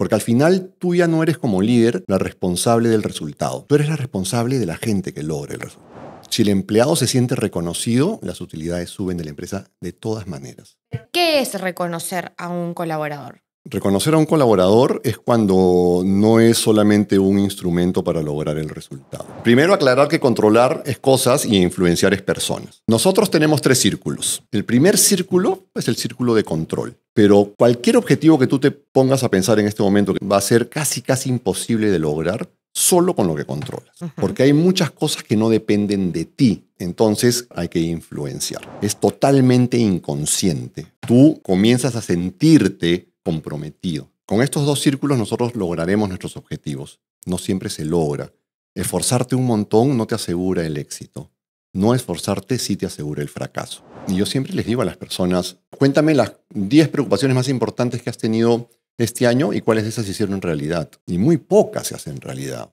Porque al final tú ya no eres como líder la responsable del resultado, tú eres la responsable de la gente que logra el resultado. Si el empleado se siente reconocido, las utilidades suben de la empresa de todas maneras. ¿Qué es reconocer a un colaborador? Reconocer a un colaborador es cuando no es solamente un instrumento para lograr el resultado. Primero aclarar que controlar es cosas y influenciar es personas. Nosotros tenemos tres círculos. El primer círculo es el círculo de control. Pero cualquier objetivo que tú te pongas a pensar en este momento va a ser casi, casi imposible de lograr solo con lo que controlas. Porque hay muchas cosas que no dependen de ti. Entonces hay que influenciar. Es totalmente inconsciente. Tú comienzas a sentirte comprometido. Con estos dos círculos nosotros lograremos nuestros objetivos. No siempre se logra. Esforzarte un montón no te asegura el éxito. No esforzarte sí te asegura el fracaso. Y yo siempre les digo a las personas, cuéntame las 10 preocupaciones más importantes que has tenido este año y cuáles de esas se hicieron en realidad. Y muy pocas se hacen realidad.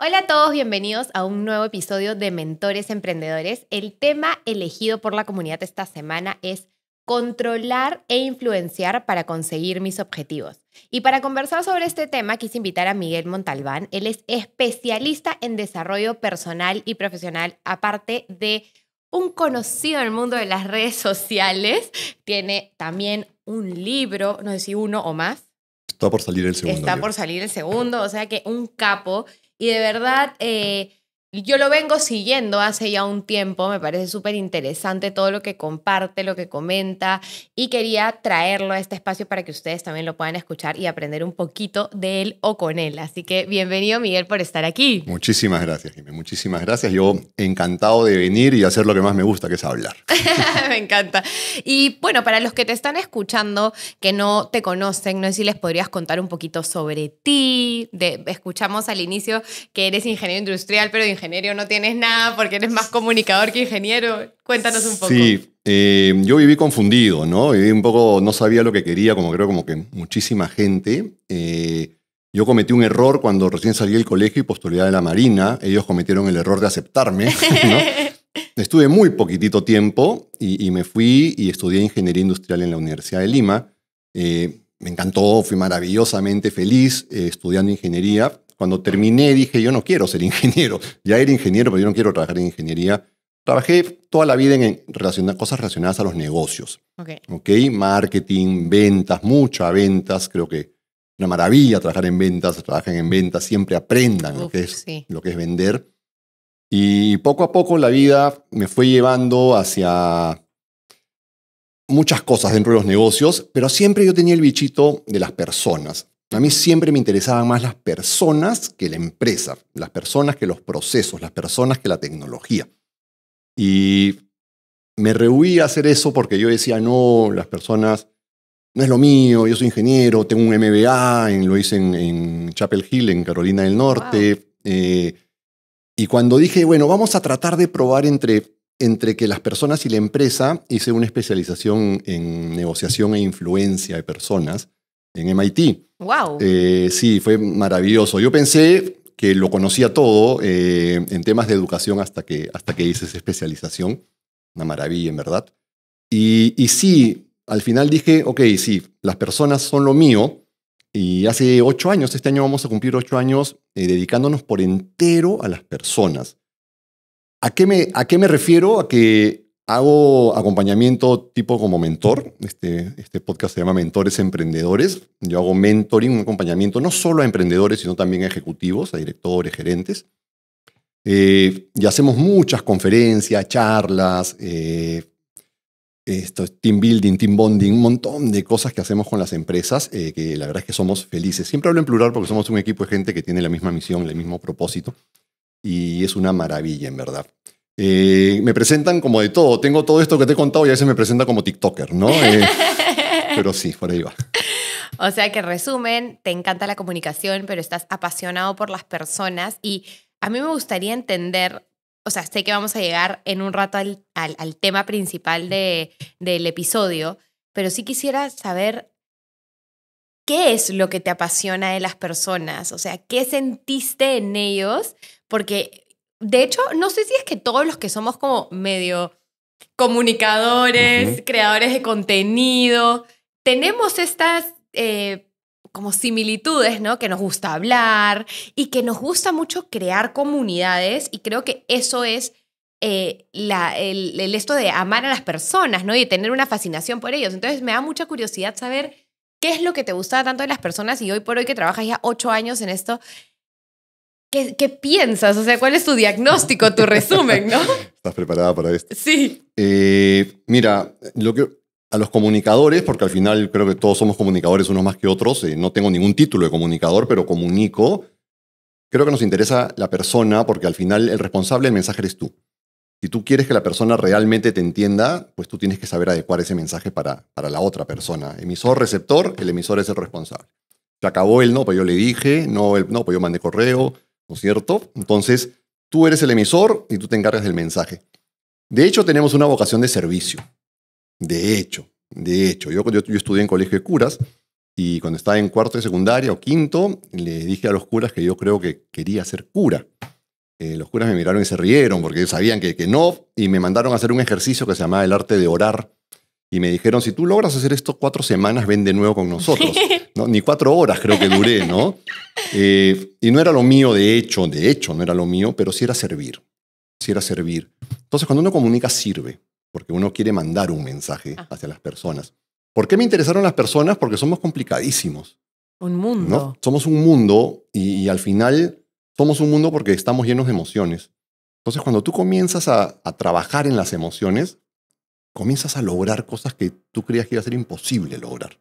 Hola a todos, bienvenidos a un nuevo episodio de Mentores Emprendedores. El tema elegido por la comunidad esta semana es controlar e influenciar para conseguir mis objetivos. Y para conversar sobre este tema quise invitar a Miguel Montalbán. Él es especialista en desarrollo personal y profesional, aparte de un conocido en el mundo de las redes sociales. Tiene también un libro, no sé si uno o más. Está por salir el segundo. Está por salir el segundo, o sea que un capo. Y de verdad, eh, yo lo vengo siguiendo hace ya un tiempo, me parece súper interesante todo lo que comparte, lo que comenta y quería traerlo a este espacio para que ustedes también lo puedan escuchar y aprender un poquito de él o con él. Así que bienvenido Miguel por estar aquí. Muchísimas gracias, Jimmy. Muchísimas gracias. Yo encantado de venir y hacer lo que más me gusta, que es hablar. me encanta. Y bueno, para los que te están escuchando, que no te conocen, no sé si les podrías contar un poquito sobre ti. escuchamos al inicio que eres ingeniero industrial, pero ingeniero no tienes nada porque eres más comunicador que ingeniero. Cuéntanos un poco. Sí, eh, yo viví confundido, ¿no? Viví un poco, no sabía lo que quería, como creo como que muchísima gente. Eh, yo cometí un error cuando recién salí del colegio y postulé a la Marina. Ellos cometieron el error de aceptarme, Estuve muy poquitito tiempo y, me fui y estudié ingeniería industrial en la Universidad de Lima. Eh, me encantó, fui maravillosamente feliz estudiando ingeniería. Cuando terminé dije, yo no quiero ser ingeniero. Ya era ingeniero, pero yo no quiero trabajar en ingeniería. Trabajé toda la vida en cosas relacionadas a los negocios. Okay. Marketing, ventas, mucha ventas. Creo que una maravilla trabajar en ventas, trabajen en ventas, siempre aprendan lo que es vender. Y poco a poco la vida me fue llevando hacia muchas cosas dentro de los negocios, pero siempre yo tenía el bichito de las personas. A mí siempre me interesaban más las personas que la empresa, las personas que los procesos, las personas que la tecnología. Y me rehuí a hacer eso porque yo decía, no, las personas, no es lo mío, yo soy ingeniero, tengo un MBA, lo hice en, Chapel Hill, en Carolina del Norte. Eh, y cuando dije, bueno, vamos a tratar de probar entre, entre que las personas y la empresa, hice una especialización en negociación e influencia de personas en MIT. ¡Wow! Eh, sí, fue maravilloso. Yo pensé que lo conocía todo eh, en temas de educación hasta que, hasta que hice esa especialización. Una maravilla, en verdad. Y, y sí, al final dije, ok, sí, las personas son lo mío. Y hace ocho años, este año vamos a cumplir ocho años eh, dedicándonos por entero a las personas. ¿A qué, me, ¿A qué me refiero? A que Hago acompañamiento tipo como mentor. Este, este podcast se llama Mentores Emprendedores. Yo hago mentoring, un acompañamiento no solo a emprendedores, sino también a ejecutivos, a directores, gerentes. Eh, y hacemos muchas conferencias, charlas, eh, esto, team building, team bonding, un montón de cosas que hacemos con las empresas, eh, que la verdad es que somos felices. Siempre hablo en plural porque somos un equipo de gente que tiene la misma misión, el mismo propósito. Y es una maravilla, en verdad. Eh, me presentan como de todo. Tengo todo esto que te he contado y a veces me presenta como TikToker, ¿no? Eh, pero sí, por ahí va. O sea que resumen, te encanta la comunicación, pero estás apasionado por las personas y a mí me gustaría entender, o sea, sé que vamos a llegar en un rato al, al, al tema principal de, del episodio, pero sí quisiera saber qué es lo que te apasiona de las personas, o sea, qué sentiste en ellos, porque de hecho, no sé si es que todos los que somos como medio comunicadores, creadores de contenido, tenemos estas eh, como similitudes, ¿no? Que nos gusta hablar y que nos gusta mucho crear comunidades y creo que eso es eh, el, esto de amar a las personas, ¿no? Y tener una fascinación por ellos. Entonces me da mucha curiosidad saber qué es lo que te gusta tanto de las personas y hoy por hoy que trabajas ya ocho años en esto, ¿Qué, piensas? O sea, ¿cuál es tu diagnóstico, tu resumen, no? ¿Estás preparada para esto? Sí. Eh, mira, lo que, a los comunicadores, porque al final creo que todos somos comunicadores, unos más que otros, eh, no tengo ningún título de comunicador, pero comunico, creo que nos interesa la persona, porque al final el responsable del mensaje eres tú. Si tú quieres que la persona realmente te entienda, pues tú tienes que saber adecuar ese mensaje para, para la otra persona. Emisor, receptor, el emisor es el responsable. Se acabó el no, pues yo le dije, no, el no, pues yo mandé correo, ¿no es cierto? Entonces, tú eres el emisor y tú te encargas del mensaje. De hecho, tenemos una vocación de servicio. De hecho, de hecho, yo, yo, estudié en colegio de curas y cuando estaba en cuarto de secundaria o quinto, le dije a los curas que yo creo que quería ser cura. Eh, los curas me miraron y se rieron porque sabían que, que no y me mandaron a hacer un ejercicio que se llamaba el arte de orar y me dijeron, si tú logras hacer esto cuatro semanas, ven de nuevo con nosotros. ¿No? Ni cuatro horas creo que duré, ¿no? Eh, y no era lo mío, de hecho, de hecho, no era lo mío, pero sí era servir, sí era servir. Entonces, cuando uno comunica, sirve, porque uno quiere mandar un mensaje ah. hacia las personas. ¿Por qué me interesaron las personas? Porque somos complicadísimos. Un mundo. ¿no? Somos un mundo y, al final somos un mundo porque estamos llenos de emociones. Entonces, cuando tú comienzas a trabajar en las emociones, comienzas a lograr cosas que tú creías que iba a ser imposible lograr.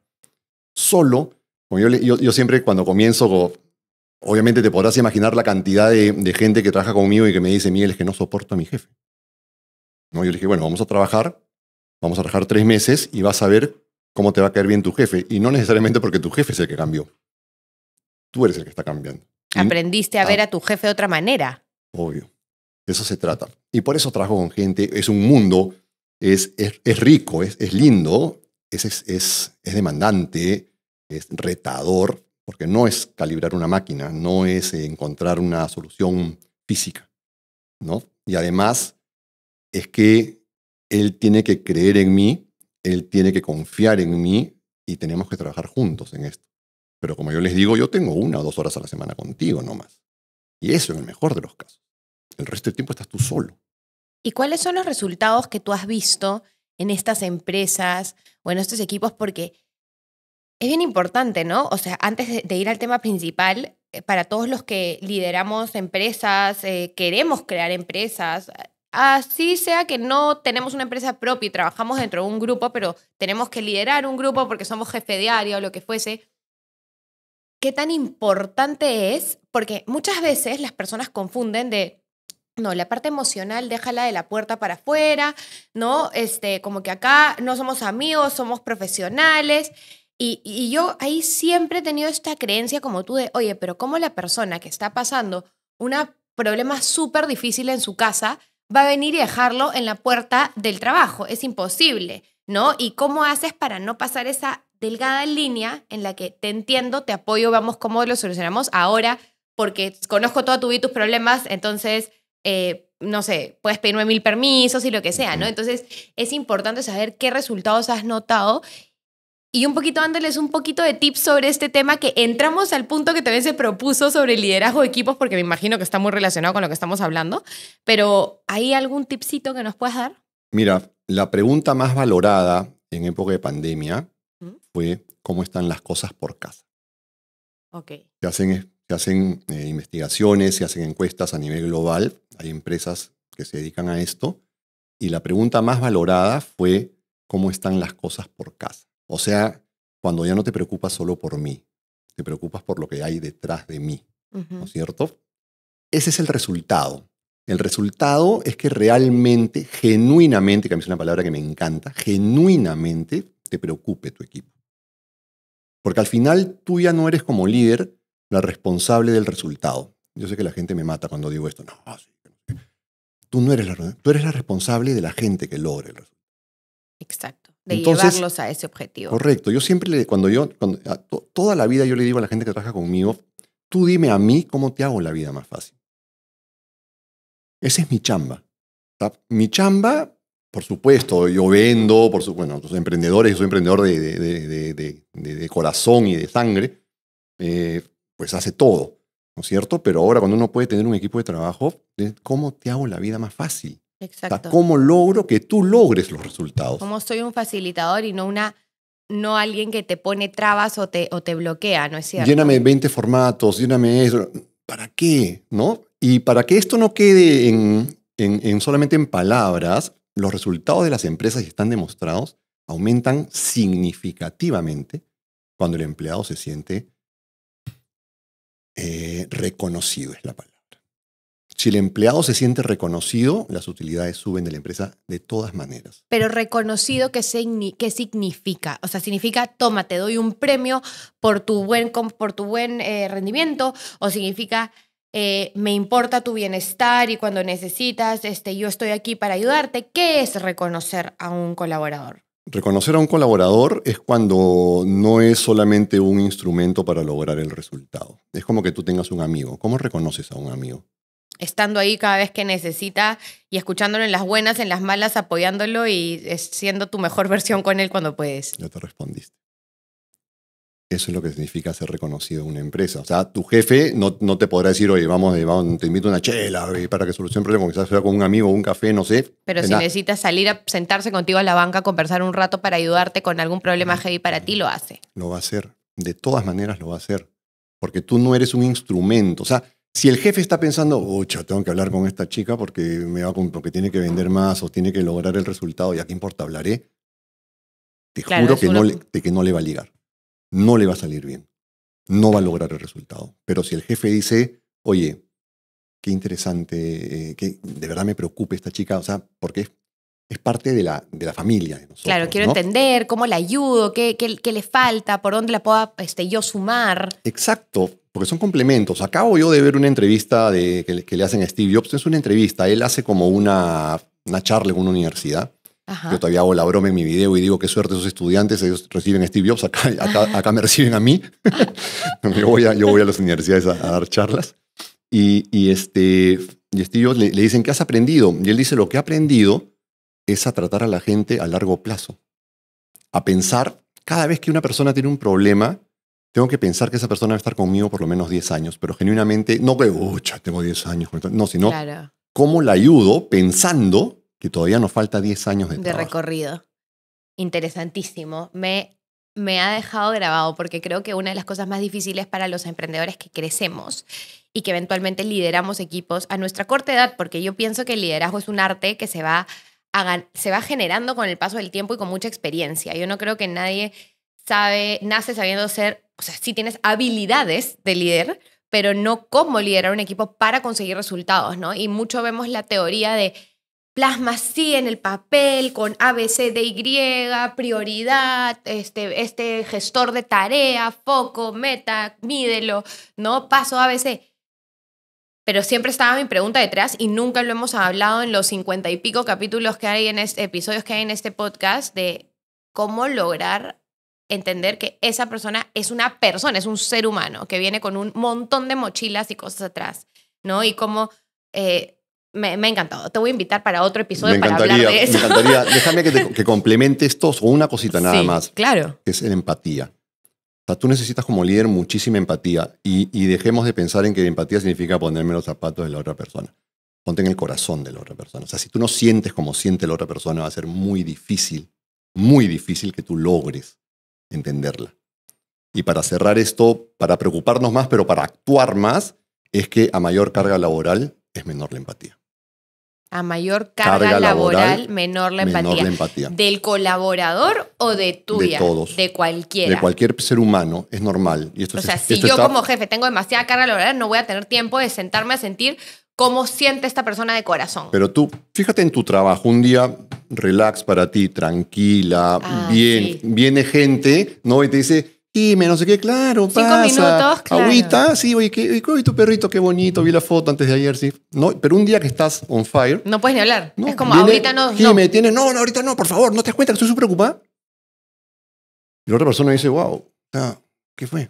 Solo, yo, siempre cuando comienzo, obviamente te podrás imaginar la cantidad de, gente que trabaja conmigo y que me dice, Miguel, es que no soporto a mi jefe. ¿No? Yo le dije, bueno, vamos a trabajar, vamos a trabajar tres meses y vas a ver cómo te va a caer bien tu jefe. Y no necesariamente porque tu jefe es el que cambió. Tú eres el que está cambiando. Aprendiste a ver ah. a tu jefe de otra manera. Obvio. eso se trata. Y por eso trabajo con gente. Es un mundo es, rico, es, lindo, es, demandante, es retador, porque no es calibrar una máquina, no es encontrar una solución física, ¿no? Y además es que él tiene que creer en mí, él tiene que confiar en mí y tenemos que trabajar juntos en esto. Pero como yo les digo, yo tengo una o dos horas a la semana contigo nomás. Y eso es el mejor de los casos. El resto del tiempo estás tú solo. ¿Y cuáles son los resultados que tú has visto en estas empresas o en estos equipos? Porque es bien importante, ¿no? O sea, antes de ir al tema principal, eh, para todos los que lideramos empresas, eh, queremos crear empresas, así sea que no tenemos una empresa propia y trabajamos dentro de un grupo, pero tenemos que liderar un grupo porque somos jefe de área o lo que fuese, ¿qué tan importante es? Porque muchas veces las personas confunden de, no, la parte emocional déjala de la puerta para afuera, ¿no? Este, como que acá no somos amigos, somos profesionales. Y, yo ahí siempre he tenido esta creencia como tú de, oye, pero ¿cómo la persona que está pasando un problema súper difícil en su casa va a venir y dejarlo en la puerta del trabajo? Es imposible, ¿no? ¿Y cómo haces para no pasar esa delgada línea en la que te entiendo, te apoyo, vamos, cómo lo solucionamos ahora? Porque conozco todo tu y tus problemas, entonces eh, no sé, puedes pedir mil permisos y lo que sea, ¿no? Entonces es importante saber qué resultados has notado y un poquito dándoles un poquito de tips sobre este tema que entramos al punto que también se propuso sobre el liderazgo de equipos, porque me imagino que está muy relacionado con lo que estamos hablando, pero ¿hay algún tipcito que nos puedas dar? Mira, la pregunta más valorada en época de pandemia ¿Mm? fue cómo están las cosas por casa. Ok. Se hacen, se hacen eh, investigaciones, se hacen encuestas a nivel global hay empresas que se dedican a esto. Y la pregunta más valorada fue cómo están las cosas por casa. O sea, cuando ya no te preocupas solo por mí, te preocupas por lo que hay detrás de mí, ¿no es cierto? Ese es el resultado. El resultado es que realmente, genuinamente, que a mí es una palabra que me encanta, genuinamente te preocupe tu equipo. Porque al final tú ya no eres como líder la responsable del resultado. Yo sé que la gente me mata cuando digo esto. No, Tú no eres la, responsable de la gente que logre el resultado. Exacto. De llevarlos a ese objetivo. Correcto. Yo siempre, le, cuando yo, toda la vida yo le digo a la gente que trabaja conmigo, tú dime a mí cómo te hago la vida más fácil. Esa es mi chamba. Mi chamba, por supuesto, yo vendo, por bueno, los emprendedores, yo soy emprendedor de, corazón y de sangre, eh, pues hace todo. ¿no es cierto? Pero ahora cuando uno puede tener un equipo de trabajo, ¿cómo te hago la vida más fácil? ¿Cómo logro que tú logres los resultados? Como soy un facilitador y no una no alguien que te pone trabas o te, o te bloquea, ¿no es cierto? Lléname 20 formatos, lléname eso. ¿Para qué? ¿No? Y para que esto no quede en, en, solamente en palabras, los resultados de las empresas, que están demostrados, aumentan significativamente cuando el empleado se siente eh, reconocido, es la palabra. Si el empleado se siente reconocido, las utilidades suben de la empresa de todas maneras. Pero reconocido, ¿qué, significa? O sea, significa, toma, te doy un premio por tu buen, por tu buen eh, rendimiento, o significa, eh, me importa tu bienestar y cuando necesitas, este, yo estoy aquí para ayudarte. ¿Qué es reconocer a un colaborador? Reconocer a un colaborador es cuando no es solamente un instrumento para lograr el resultado. Es como que tú tengas un amigo. ¿Cómo reconoces a un amigo? Estando ahí cada vez que necesita y escuchándolo en las buenas, en las malas, apoyándolo y siendo tu mejor versión con él cuando puedes. Ya te respondiste. Eso es lo que significa ser reconocido en una empresa. O sea, tu jefe no, te podrá decir, oye, eh, vamos, te invito a una chela eh, para que solucione problemas, quizás sea con un amigo, o un café, no sé. Pero si necesita necesitas salir a sentarse contigo a la banca, conversar un rato para ayudarte con algún problema heavy para ti, lo hace. Lo va a hacer. De todas maneras lo va a hacer. Porque tú no eres un instrumento. O sea, si el jefe está pensando, oye, tengo que hablar con esta chica porque, me va, porque tiene que vender más o tiene que lograr el resultado, ¿y a qué importa, hablaré. Te juro que, que no le va a ligar no le va a salir bien, no va a lograr el resultado. Pero si el jefe dice, oye, qué interesante, eh, que de verdad me preocupe esta chica, o sea, porque es, parte de la, de la familia. claro, quiero entender cómo la ayudo, qué, le falta, por dónde la puedo este, yo sumar. Exacto, porque son complementos. Acabo yo de ver una entrevista que, le hacen a Steve Jobs, es una entrevista, él hace como una charla en una universidad yo todavía hago la broma en mi video y digo, qué suerte esos estudiantes, ellos reciben a Steve Jobs, acá, acá, me reciben a mí. yo, voy a, yo voy a las universidades a, dar charlas. Y, y, este, y Steve Jobs le, dicen, ¿qué has aprendido? Y él dice, lo que he aprendido es a tratar a la gente a largo plazo. A pensar, cada vez que una persona tiene un problema, tengo que pensar que esa persona va a estar conmigo por lo menos 10 años, pero genuinamente, no que, ucha, tengo 10 años, no, sino, ¿cómo la ayudo pensando que todavía nos falta 10 años de, recorrido. Interesantísimo. Me, me ha dejado grabado porque creo que una de las cosas más difíciles para los emprendedores que crecemos y que eventualmente lideramos equipos a nuestra corta edad, porque yo pienso que el liderazgo es un arte que se va, se va generando con el paso del tiempo y con mucha experiencia. Yo no creo que nadie sabe, nace sabiendo ser, o sea, sí tienes habilidades de líder, pero no cómo liderar un equipo para conseguir resultados, ¿no? Y mucho vemos la teoría de plasma sí en el papel con ABCDY, prioridad, este, este gestor de tarea, foco, meta, mídelo, ¿no? Paso ABC. Pero siempre estaba mi pregunta detrás y nunca lo hemos hablado en los cincuenta y pico capítulos que hay en este, episodios que hay en este podcast de cómo lograr entender que esa persona es una persona, es un ser humano que viene con un montón de mochilas y cosas atrás, ¿no? Y cómo eh, me, ha encantado. Te voy a invitar para otro episodio para hablar de eso. Me encantaría. Déjame que, complemente que o con una cosita nada más. Claro. Que es la empatía. O sea, tú necesitas como líder muchísima empatía y, y dejemos de pensar en que la empatía significa ponerme los zapatos de la otra persona. Ponte en el corazón de la otra persona. O sea, si tú no sientes como siente la otra persona, va a ser muy difícil, muy difícil que tú logres entenderla. Y para cerrar esto, para preocuparnos más, pero para actuar más, es que a mayor carga laboral, es menor la empatía. A mayor carga, laboral, menor, la, empatía. empatía. ¿Del colaborador o de tuya? De todos. De cualquiera. De cualquier ser humano, es normal. Y esto o sea, si yo como jefe tengo demasiada carga laboral, no voy a tener tiempo de sentarme a sentir cómo siente esta persona de corazón. Pero tú, fíjate en tu trabajo, un día relax para ti, tranquila, ah, bien, viene gente, ¿no? Y te dice, Dime, no sé qué, claro, Cinco minutos, claro. Agüita, sí, oye, ¿qué, oye, tu perrito, qué bonito, vi la foto antes de ayer, sí. No, pero un día que estás on fire. No puedes ni hablar. es como, ahorita no. Dime, no. tienes, no, no, ahorita no, por favor, no te das cuenta que estoy súper ocupada. Y la otra persona dice, wow, ¿qué fue?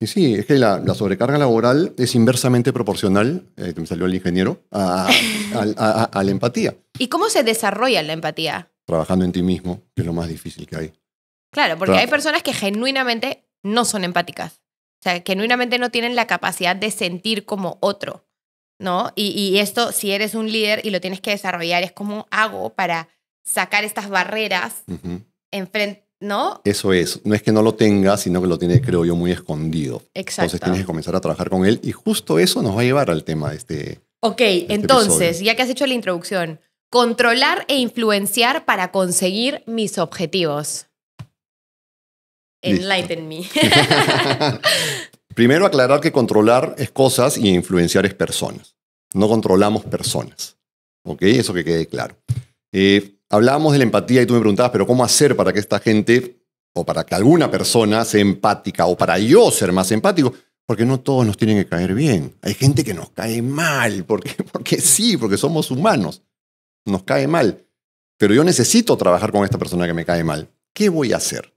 Y sí, es que la, sobrecarga laboral es inversamente proporcional, eh, me salió el ingeniero, a, a, la empatía. ¿Y cómo se desarrolla la empatía? Trabajando en ti mismo, que es lo más difícil que hay. Claro, porque hay personas que genuinamente no son empáticas. O sea, genuinamente no tienen la capacidad de sentir como otro, ¿no? Y, esto, si eres un líder y lo tienes que desarrollar, es como hago para sacar estas barreras ¿no? Eso es. No es que no lo tenga, sino que lo tiene, creo yo, muy escondido. Exacto. Entonces tienes que comenzar a trabajar con él y justo eso nos va a llevar al tema de este. Ok, este entonces, ya que has hecho la introducción, controlar e influenciar para conseguir mis objetivos. Enlighten me. Primero aclarar que controlar es cosas y influenciar es personas. No controlamos personas. ¿Ok? Eso que quede claro. Eh, hablábamos de la empatía y tú me preguntabas, pero ¿cómo hacer para que esta gente o para que alguna persona sea empática o para yo ser más empático? Porque no todos nos tienen que caer bien. Hay gente que nos cae mal, porque, porque sí, porque somos humanos. Nos cae mal. Pero yo necesito trabajar con esta persona que me cae mal. ¿Qué voy a hacer?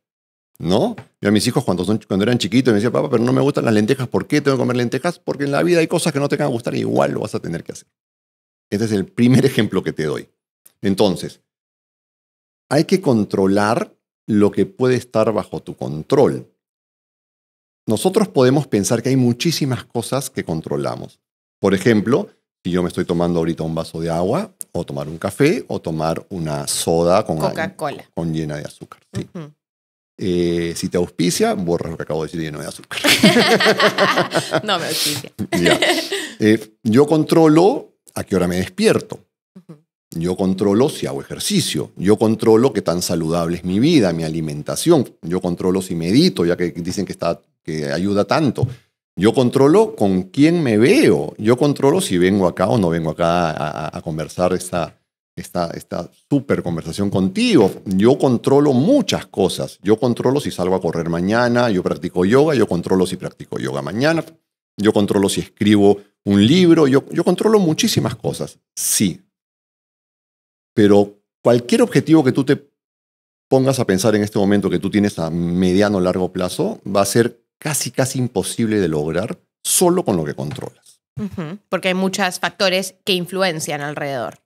¿no? Yo a mis hijos cuando, eran chiquitos me decía papá, pero no me gustan las lentejas, ¿por qué tengo que comer lentejas? Porque en la vida hay cosas que no te van a gustar y igual lo vas a tener que hacer. Este es el primer ejemplo que te doy. Entonces, hay que controlar lo que puede estar bajo tu control. Nosotros podemos pensar que hay muchísimas cosas que controlamos. Por ejemplo, si yo me estoy tomando ahorita un vaso de agua, o tomar un café, o tomar una soda con, Coca -Cola. con llena de azúcar. ¿sí? Eh, si te auspicia, borra lo que acabo de decir no de azúcar. no me auspicia. Eh, yo controlo a qué hora me despierto. Yo controlo si hago ejercicio. Yo controlo qué tan saludable es mi vida, mi alimentación. Yo controlo si medito, ya que dicen que, está, que ayuda tanto. Yo controlo con quién me veo. Yo controlo si vengo acá o no vengo acá a, a conversar esta, esta, súper super conversación contigo. Yo controlo muchas cosas. Yo controlo si salgo a correr mañana, yo practico yoga, yo controlo si practico yoga mañana, yo controlo si escribo un libro, yo, yo controlo muchísimas cosas, sí. Pero cualquier objetivo que tú te pongas a pensar en este momento que tú tienes a mediano o largo plazo, va a ser casi, casi imposible de lograr solo con lo que controlas. Porque hay muchos factores que influencian alrededor.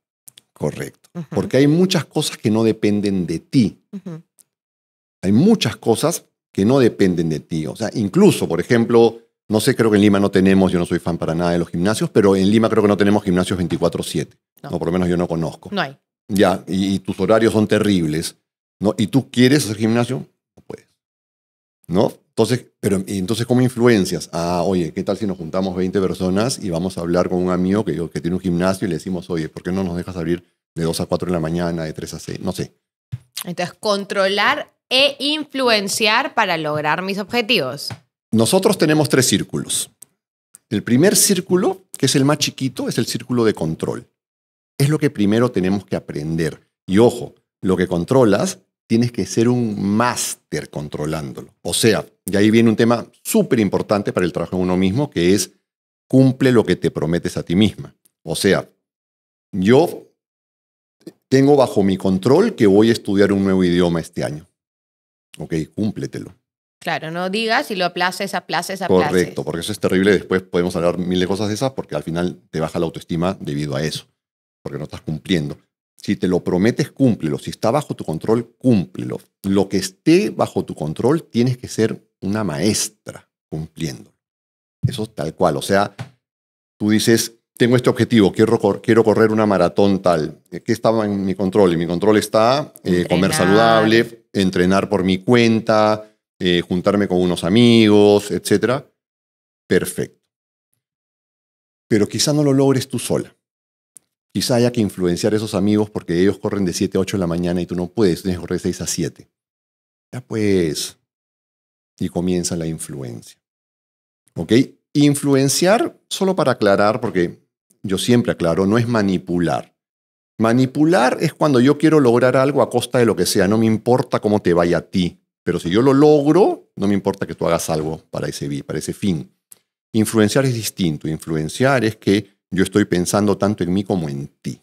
Correcto. Porque hay muchas cosas que no dependen de ti. Hay muchas cosas que no dependen de ti. O sea, incluso, por ejemplo, no sé, creo que en Lima no tenemos, yo no soy fan para nada de los gimnasios, pero en Lima creo que no tenemos gimnasios 24/7. No. por lo menos yo no conozco. No hay. Ya, y, tus horarios son terribles. ¿no? ¿Y tú quieres hacer gimnasio? No puedes. ¿no? Entonces, pero, entonces cómo influencias? Ah, oye, ¿qué tal si nos juntamos 20 personas y vamos a hablar con un amigo que, que tiene un gimnasio y le decimos, oye, ¿por qué no nos dejas abrir de 2 a 4 de la mañana, de 3 a 6? No sé. Entonces, controlar e influenciar para lograr mis objetivos. Nosotros tenemos tres círculos. El primer círculo, que es el más chiquito, es el círculo de control. Es lo que primero tenemos que aprender. Y ojo, lo que controlas tienes que ser un máster controlándolo. O sea, y ahí viene un tema súper importante para el trabajo de uno mismo, que es cumple lo que te prometes a ti misma. O sea, yo tengo bajo mi control que voy a estudiar un nuevo idioma este año. Ok, cúmpletelo. Claro, no digas y lo aplaces, aplaces, aplaces. Correcto, porque eso es terrible. Después podemos hablar mil de cosas de esas porque al final te baja la autoestima debido a eso, porque no estás cumpliendo. Si te lo prometes, cúmplelo. Si está bajo tu control, cúmplelo. Lo que esté bajo tu control, tienes que ser una maestra cumpliéndolo. Eso tal cual. O sea, tú dices, tengo este objetivo, quiero, quiero correr una maratón tal. ¿Qué estaba en mi control? Y mi control está eh, comer saludable, entrenar por mi cuenta, eh, juntarme con unos amigos, etc. Perfecto. Pero quizá no lo logres tú sola. Quizá haya que influenciar a esos amigos porque ellos corren de 7 a 8 de la mañana y tú no puedes, tienes que correr de 6 a 7. Ya pues. Y comienza la influencia. ¿Ok? Influenciar, solo para aclarar, porque yo siempre aclaro, no es manipular. Manipular es cuando yo quiero lograr algo a costa de lo que sea, no me importa cómo te vaya a ti, pero si yo lo logro, no me importa que tú hagas algo para ese, para ese fin. Influenciar es distinto, influenciar es que yo estoy pensando tanto en mí como en ti.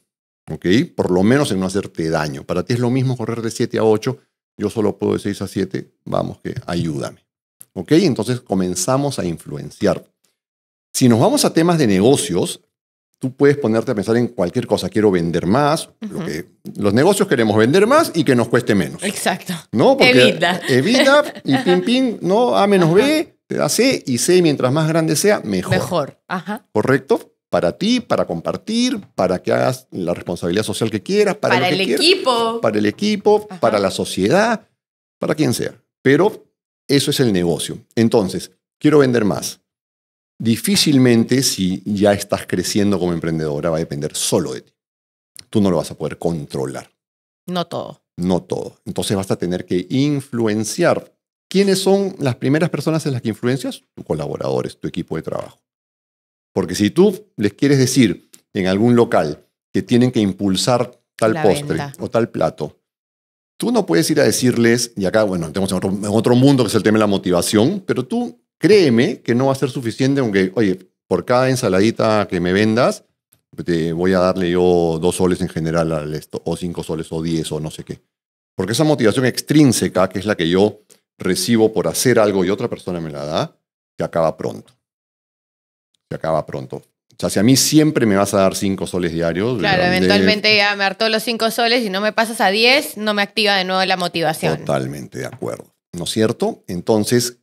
¿Ok? Por lo menos en no hacerte daño. Para ti es lo mismo correr de 7 a 8. Yo solo puedo de 6 a 7. Vamos, que ayúdame. ¿Ok? Entonces comenzamos a influenciar. Si nos vamos a temas de negocios, tú puedes ponerte a pensar en cualquier cosa. Quiero vender más. que, los negocios queremos vender más y que nos cueste menos. Exacto. ¿No? Porque evita. Eh, evita y pim, pim, ¿no? A menos B, te da C y C, mientras más grande sea, mejor. Mejor. Ajá. ¿Correcto? para ti, para compartir, para que hagas la responsabilidad social que quieras, para, el equipo. Para el equipo, para la sociedad, para quien sea. Pero eso es el negocio. Entonces, quiero vender más. Difícilmente, si ya estás creciendo como emprendedora, va a depender solo de ti. Tú no lo vas a poder controlar. No todo. No todo. Entonces vas a tener que influenciar. ¿Quiénes son las primeras personas en las que influencias? Tus colaboradores, tu equipo de trabajo. Porque si tú les quieres decir en algún local que tienen que impulsar tal postre o tal plato, Tú no puedes ir a decirles, y acá, bueno, tenemos en otro, mundo que es el tema de la motivación, pero tú créeme que no va a ser suficiente, aunque, oye, por cada ensaladita que me vendas, te voy a darle yo dos soles en general, o cinco soles, o diez, o no sé qué. Porque esa motivación extrínseca, que es la que yo recibo por hacer algo y otra persona me la da, se acaba pronto acaba pronto. O sea, si a mí siempre me vas a dar cinco soles diarios. Claro, eventualmente ya me hartó los cinco soles y no me pasas a diez, no me activa de nuevo la motivación. Totalmente de acuerdo. ¿No es cierto? Entonces,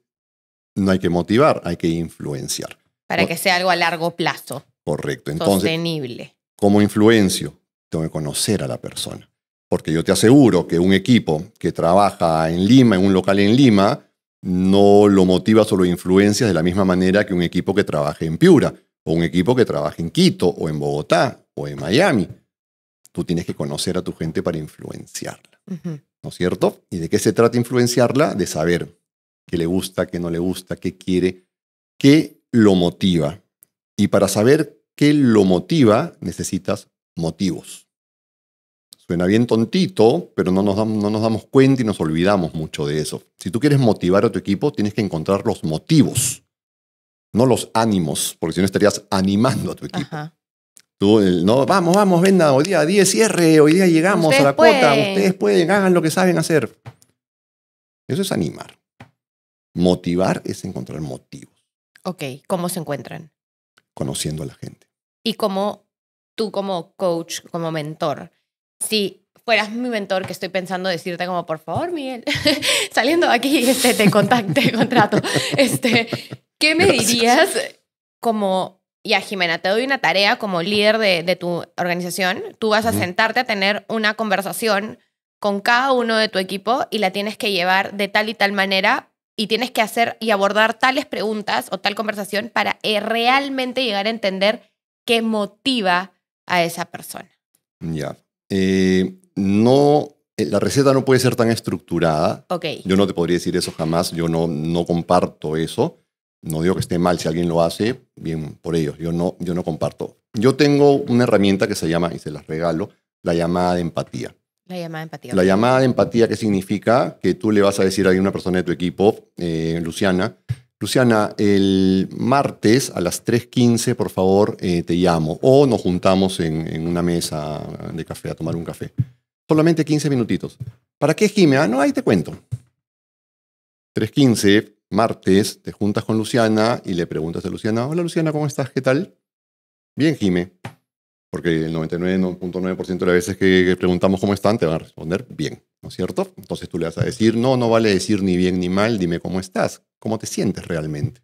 no hay que motivar, hay que influenciar. Para que sea algo a largo plazo. Correcto. Entonces, sostenible. ¿Cómo influencio? Tengo que conocer a la persona. Porque yo te aseguro que un equipo que trabaja en Lima, en un local en Lima, no lo motivas o lo influencias de la misma manera que un equipo que trabaje en Piura, o un equipo que trabaje en Quito, o en Bogotá, o en Miami. Tú tienes que conocer a tu gente para influenciarla, ¿no es cierto? ¿Y de qué se trata influenciarla? De saber qué le gusta, qué no le gusta, qué quiere, qué lo motiva. Y para saber qué lo motiva, necesitas motivos. Suena bien tontito, pero no nos, damos, cuenta y nos olvidamos mucho de eso. Si tú quieres motivar a tu equipo, tienes que encontrar los motivos, no los ánimos, porque si no estarías animando a tu equipo. Tú, no, vamos, vamos, venga, hoy día 10 cierre, hoy día llegamos a la cuota, Ustedes pueden, hagan lo que saben hacer. Eso es animar. Motivar es encontrar motivos. Ok, ¿cómo se encuentran? Conociendo a la gente. Y como tú como coach, como mentor, si fueras mi mentor, que estoy pensando decirte como, por favor, Miguel, saliendo de aquí, este, te contacte, contrato, este, ¿qué me dirías como, ya Jimena, te doy una tarea como líder de, tu organización, tú vas a sentarte a tener una conversación con cada uno de tu equipo y la tienes que llevar de tal y tal manera y tienes que hacer y abordar tales preguntas o tal conversación para eh, realmente llegar a entender qué motiva a esa persona. Ya. Eh, no, eh, la receta no puede ser tan estructurada. Okay. Yo no te podría decir eso jamás, yo no, no comparto eso. No digo que esté mal, si alguien lo hace, bien por ellos, yo no, yo no comparto. Yo tengo una herramienta que se llama, y se las regalo, la llamada de empatía. La llamada de empatía. La llamada empatía que significa que tú le vas a decir a una persona de tu equipo, eh, Luciana, Luciana, el martes a las 3.15, por favor, eh, te llamo. O nos juntamos en, una mesa de café a tomar un café. Solamente 15 minutitos. ¿Para qué, Ah, No, ahí te cuento. 3.15, martes, te juntas con Luciana y le preguntas a Luciana, hola Luciana, ¿cómo estás? ¿Qué tal? Bien, Jime. Porque el 99.9% de las veces que preguntamos cómo están, te van a responder bien. ¿no es cierto? Entonces tú le vas a decir, no, no vale decir ni bien ni mal, dime cómo estás, cómo te sientes realmente.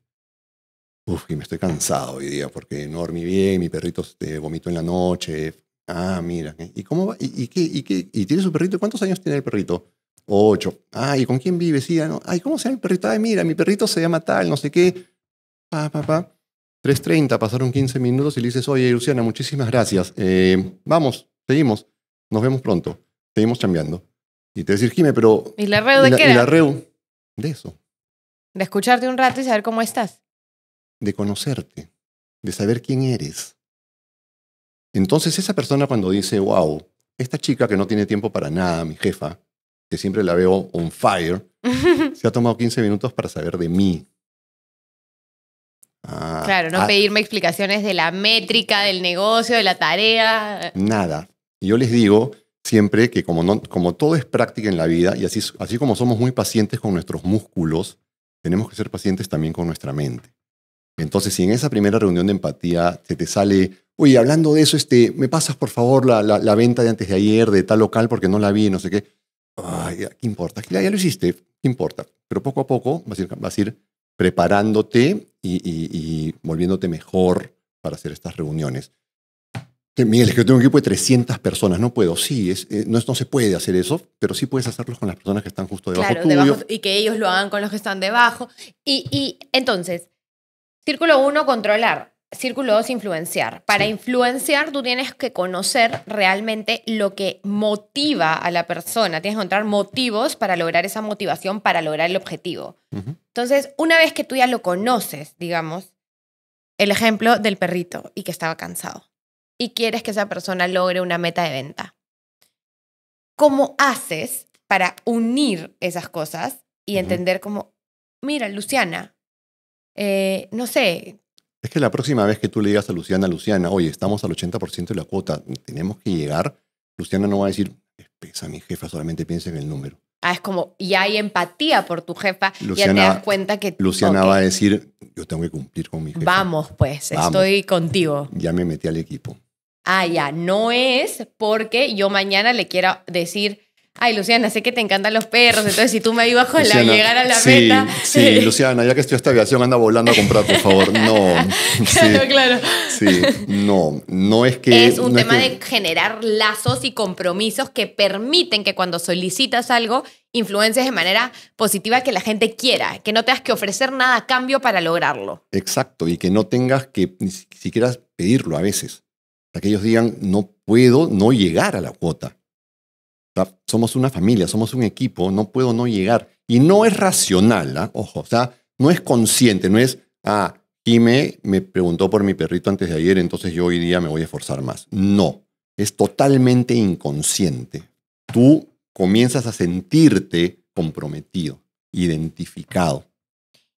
Uf, y me estoy cansado hoy día porque no dormí bien, mi perrito se este, vomitó en la noche. Ah, mira, ¿eh? ¿y cómo va? ¿Y, qué, y qué? ¿Y tiene su perrito? ¿Cuántos años tiene el perrito? Ocho. Ah, ¿y con quién vive? Sí, no. Ay, ¿cómo se llama el perrito? Ay, mira, mi perrito se llama tal, no sé qué. Pa, pa, pa. 3.30, pasaron 15 minutos y le dices, oye, Luciana, muchísimas gracias. Eh, vamos, seguimos. Nos vemos pronto. Seguimos chambeando. Y te decir, Jime, pero... ¿Y la REU de qué? la de eso. De escucharte un rato y saber cómo estás. De conocerte, de saber quién eres. Entonces esa persona cuando dice, wow, esta chica que no tiene tiempo para nada, mi jefa, que siempre la veo on fire, se ha tomado 15 minutos para saber de mí. Ah, claro, no ah. pedirme explicaciones de la métrica, del negocio, de la tarea. Nada. Yo les digo, siempre que como, como todo es práctica en la vida y así, así como somos muy pacientes con nuestros músculos, tenemos que ser pacientes también con nuestra mente. Entonces, si en esa primera reunión de empatía se te sale, uy, hablando de eso, este, me pasas por favor la, venta de antes de ayer de tal local porque no la vi, no sé qué. Ay, ¿qué importa? Ya, ya lo hiciste, ¿qué importa? Pero poco a poco vas a ir, preparándote y volviéndote mejor para hacer estas reuniones. Miguel, es que yo tengo un equipo de 300 personas, no puedo. Sí, eh, no, se puede hacer eso, pero sí puedes hacerlo con las personas que están justo debajo claro, tuyo. y que ellos lo hagan con los que están debajo. Y, entonces, círculo uno, controlar. Círculo dos, influenciar. Para influenciar, tú tienes que conocer realmente lo que motiva a la persona. Tienes que encontrar motivos para lograr esa motivación, para lograr el objetivo. Entonces, una vez que tú ya lo conoces, digamos, el ejemplo del perrito y que estaba cansado y quieres que esa persona logre una meta de venta. ¿Cómo haces para unir esas cosas y entender como, mira, Luciana, eh, no sé. Es que la próxima vez que tú le digas a Luciana, Luciana, oye, estamos al 80% de la cuota, tenemos que llegar, Luciana no va a decir, a mi jefa, solamente piensa en el número. Ah, es como, ya hay empatía por tu jefa, Luciana, ya te das cuenta que... Luciana va a decir, yo tengo que cumplir con mi jefa. Vamos, pues, estoy contigo. Ya me metí al equipo ah, ya, no es porque yo mañana le quiera decir, ay, Luciana, sé que te encantan los perros, entonces si tú me ibas a llegar a la meta. Sí, Luciana, ya que estoy esta aviación, anda volando a comprar, por favor. No. claro, claro. Sí, no, no es que. Es un tema de generar lazos y compromisos que permiten que cuando solicitas algo, influencias de manera positiva que la gente quiera, que no tengas que ofrecer nada a cambio para lograrlo. Exacto, y que no tengas que ni siquiera pedirlo a veces. Para que ellos digan, no puedo no llegar a la cuota. somos una familia, somos un equipo, no puedo no llegar. Y no es racional, ¿ah? ojo, o sea, no es consciente, no es, ah, Jime me preguntó por mi perrito antes de ayer, entonces yo hoy día me voy a esforzar más. No, es totalmente inconsciente. Tú comienzas a sentirte comprometido, identificado.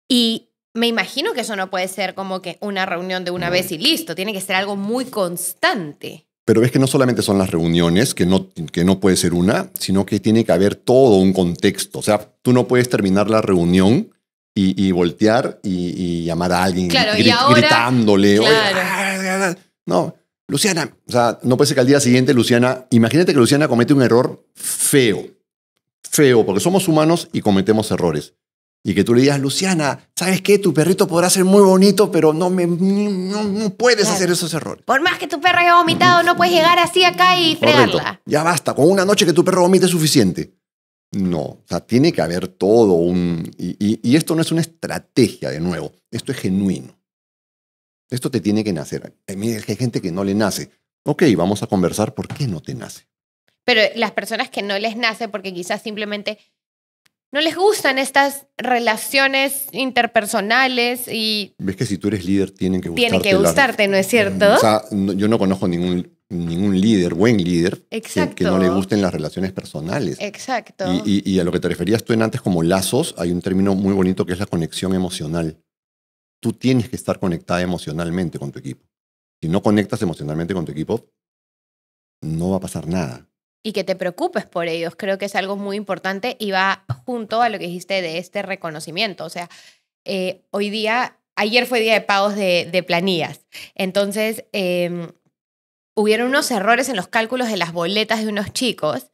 Y me imagino que eso no puede ser como que una reunión de una vez y listo, tiene que ser algo muy constante. Pero ves que no solamente son las reuniones, que no, que no puede ser una, sino que tiene que haber todo un contexto. O sea, tú no puedes terminar la reunión y, voltear y, llamar a alguien gritándole. no, Luciana, o sea, no puede ser que al día siguiente Luciana, imagínate que Luciana comete un error feo, feo, porque somos humanos y cometemos errores. Y que tú le digas, Luciana, ¿sabes qué? Tu perrito podrá ser muy bonito, pero no, me, no, puedes hacer esos errores. Por más que tu perro haya vomitado, no puedes llegar así acá y fregarla. Ya basta, con una noche que tu perro vomite es suficiente. No, o sea, tiene que haber todo un... Y, esto no es una estrategia, de nuevo, esto es genuino. Esto te tiene que nacer. Eh, mira, hay gente que no le nace. Ok, vamos a conversar por qué no te nace. Pero las personas que no les nace porque quizás simplemente no les gustan estas relaciones interpersonales y... Ves que si tú eres líder tienen que gustarte. Tienen que gustarte, ¿no es cierto? O sea, yo no conozco ningún, líder, buen líder, que, no le gusten las relaciones personales. Exacto. Y, y, a lo que te referías tú en antes como lazos, hay un término muy bonito que es la conexión emocional. Tú tienes que estar conectada emocionalmente con tu equipo. Si no conectas emocionalmente con tu equipo, no va a pasar nada y que te preocupes por ellos. Creo que es algo muy importante y va junto a lo que dijiste de este reconocimiento. O sea, eh, hoy día, ayer fue día de pagos de, planillas. Entonces, em, hubieron unos errores en los cálculos de las boletas de unos chicos.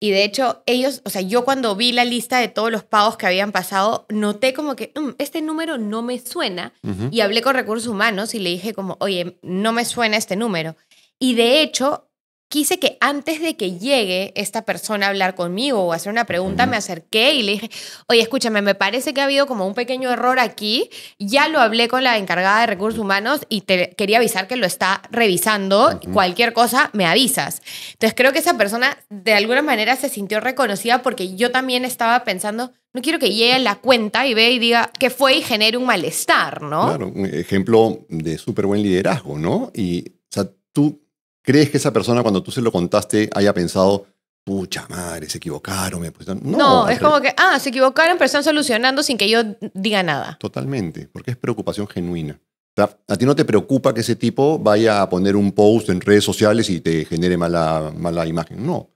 Y de hecho, ellos, o sea, yo cuando vi la lista de todos los pagos que habían pasado, noté como que mm, este número no me suena. Y hablé con recursos humanos y le dije como, oye, no me suena este número. Y de hecho, quise que antes de que llegue esta persona a hablar conmigo o hacer una pregunta, me acerqué y le dije, oye, escúchame, me parece que ha habido como un pequeño error aquí, ya lo hablé con la encargada de recursos humanos y te quería avisar que lo está revisando, cualquier cosa me avisas. Entonces creo que esa persona de alguna manera se sintió reconocida porque yo también estaba pensando, no quiero que llegue a la cuenta y vea y diga que fue y genere un malestar, ¿no? Claro, un ejemplo de súper buen liderazgo, ¿no? Y, o sea, tú ¿Crees que esa persona cuando tú se lo contaste haya pensado, pucha madre, se equivocaron? Me pusieron... No, es como que, ah, se equivocaron, pero están solucionando sin que yo diga nada. Totalmente, porque es preocupación genuina. a ti no te preocupa que ese tipo vaya a poner un post en redes sociales y te genere mala, mala imagen. No.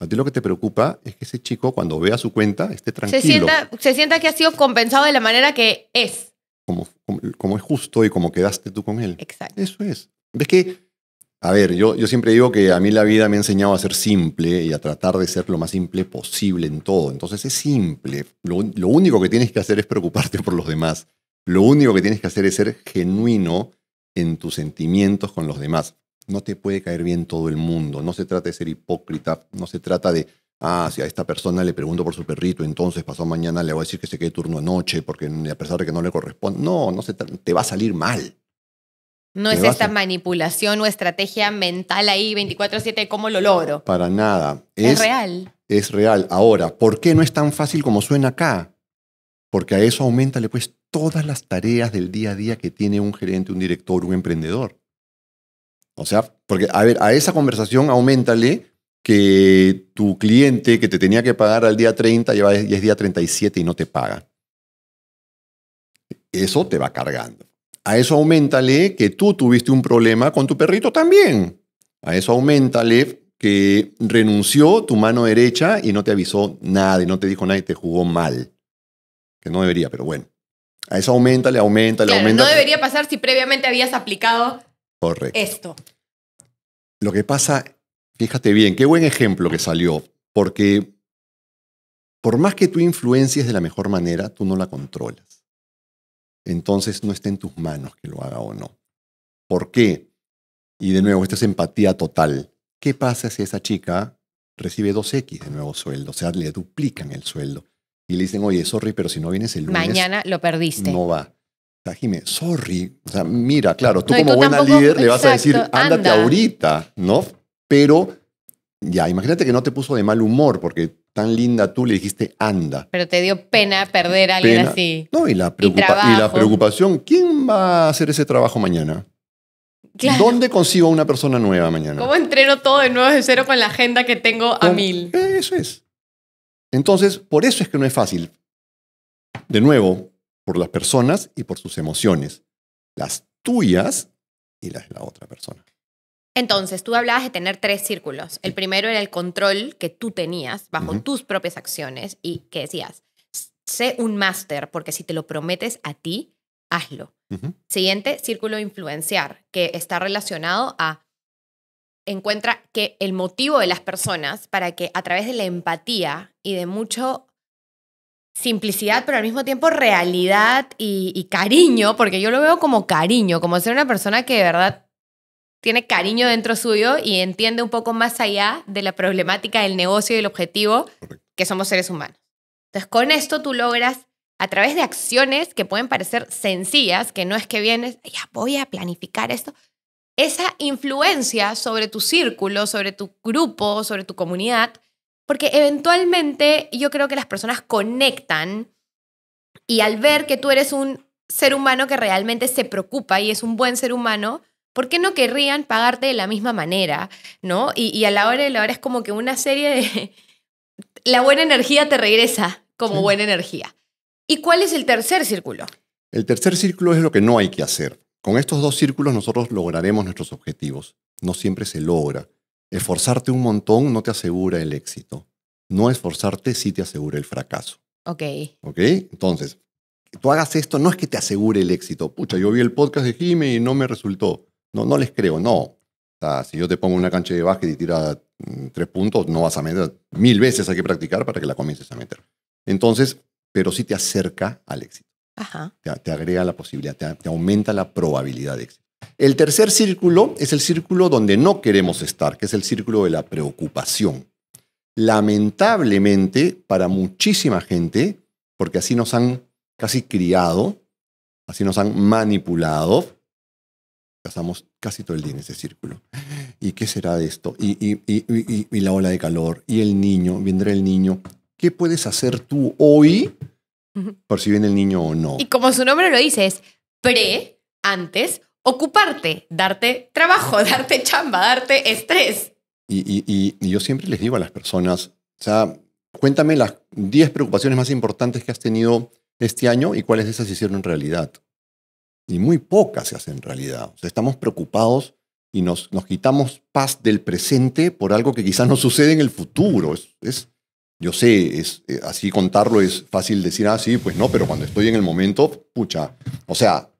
A ti lo que te preocupa es que ese chico, cuando vea su cuenta, esté tranquilo. Se sienta, se sienta que ha sido compensado de la manera que es. Como, como, es justo y como quedaste tú con él. Exacto. Eso es. ¿Ves que a ver, yo, yo siempre digo que a mí la vida me ha enseñado a ser simple y a tratar de ser lo más simple posible en todo. Entonces es simple. Lo, único que tienes que hacer es preocuparte por los demás. Lo único que tienes que hacer es ser genuino en tus sentimientos con los demás. No te puede caer bien todo el mundo. No se trata de ser hipócrita. No se trata de, ah, si a esta persona le pregunto por su perrito, entonces pasó mañana le voy a decir que se quede turno anoche porque a pesar de que no le corresponde. No, no se te va a salir mal. No es esta manipulación o estrategia mental ahí 24/7, ¿cómo lo logro? Para nada. Es, real. Es real. Ahora, ¿por qué no es tan fácil como suena acá? Porque a eso aumentale pues todas las tareas del día a día que tiene un gerente, un director, un emprendedor. O sea, porque a ver, a esa conversación aumentale que tu cliente que te tenía que pagar al día 30 ya es día 37 y no te paga. Eso te va cargando. A eso aumentale que tú tuviste un problema con tu perrito también. A eso aumentale que renunció tu mano derecha y no te avisó nada y no te dijo nada y te jugó mal. Que no debería, pero bueno. A eso aumentale, aumentale, aumentale. No debería pasar si previamente habías aplicado esto. Lo que pasa, fíjate bien, qué buen ejemplo que salió, porque por más que tú influencias de la mejor manera, tú no la controlas entonces no está en tus manos que lo haga o no. ¿Por qué? Y de nuevo, esta es empatía total. ¿Qué pasa si esa chica recibe 2X de nuevo sueldo? O sea, le duplican el sueldo. Y le dicen, oye, sorry, pero si no vienes el lunes... Mañana lo perdiste. No va. O sea, Jime, sorry. O sea, mira, claro, tú como buena líder le vas a decir, ándate ahorita, ¿no? Pero ya, imagínate que no te puso de mal humor porque tan linda tú, le dijiste anda. Pero te dio pena perder a alguien así. No, y la, y, la preocupación, ¿quién va a hacer ese trabajo mañana? ¿Dónde consigo una persona nueva mañana? ¿Cómo entreno todo de nuevo de cero con la agenda que tengo a mil? Eso es. Entonces, por eso es que no es fácil. De nuevo, por las personas y por sus emociones. Las tuyas y las de la otra persona. Entonces, tú hablabas de tener tres círculos. El primero era el control que tú tenías bajo tus propias acciones y que decías, sé un máster, porque si te lo prometes a ti, hazlo. Siguiente, círculo influenciar, que está relacionado a encuentra que el motivo de las personas para que a través de la empatía y de mucho simplicidad, pero al mismo tiempo realidad y, y cariño, porque yo lo veo como cariño, como ser una persona que de verdad tiene cariño dentro suyo y entiende un poco más allá de la problemática del negocio y el objetivo que somos seres humanos. Entonces, con esto tú logras, a través de acciones que pueden parecer sencillas, que no es que vienes, ya voy a planificar esto, esa influencia sobre tu círculo, sobre tu grupo, sobre tu comunidad, porque eventualmente yo creo que las personas conectan y al ver que tú eres un ser humano que realmente se preocupa y es un buen ser humano, ¿Por qué no querrían pagarte de la misma manera? ¿No? Y, a la hora de la hora es como que una serie de... La buena energía te regresa como buena energía. ¿Y cuál es el tercer círculo? El tercer círculo es lo que no hay que hacer. Con estos dos círculos nosotros lograremos nuestros objetivos. No siempre se logra. Esforzarte un montón no te asegura el éxito. No esforzarte sí te asegura el fracaso. Ok. Ok, entonces, tú hagas esto no es que te asegure el éxito. Pucha, yo vi el podcast de Jimmy y no me resultó. No, no les creo, no. si yo te pongo una cancha de básquet y tira mm, tres puntos, no vas a meter. Mil veces hay que practicar para que la comiences a meter. Entonces, pero sí te acerca al éxito. Te, agrega la posibilidad, te, te aumenta la probabilidad de éxito. El tercer círculo es el círculo donde no queremos estar, que es el círculo de la preocupación. Lamentablemente, para muchísima gente, porque así nos han casi criado, así nos han manipulado, pasamos casi todo el día en ese círculo. ¿Y qué será de esto? Y, la ola de calor, y el niño, vendrá el niño. ¿Qué puedes hacer tú hoy por si viene el niño o no? Y como su nombre lo dice, es pre, antes, ocuparte, darte trabajo, darte chamba, darte estrés. Y, yo siempre les digo a las personas, o sea, cuéntame las 10 preocupaciones más importantes que has tenido este año y cuáles de esas hicieron realidad y muy pocas se hacen realidad. O sea, estamos preocupados y nos, nos quitamos paz del presente por algo que quizás no sucede en el futuro. Es, yo sé, es, eh, así contarlo es fácil decir, ah, sí, pues no, pero cuando estoy en el momento, pucha, o sea,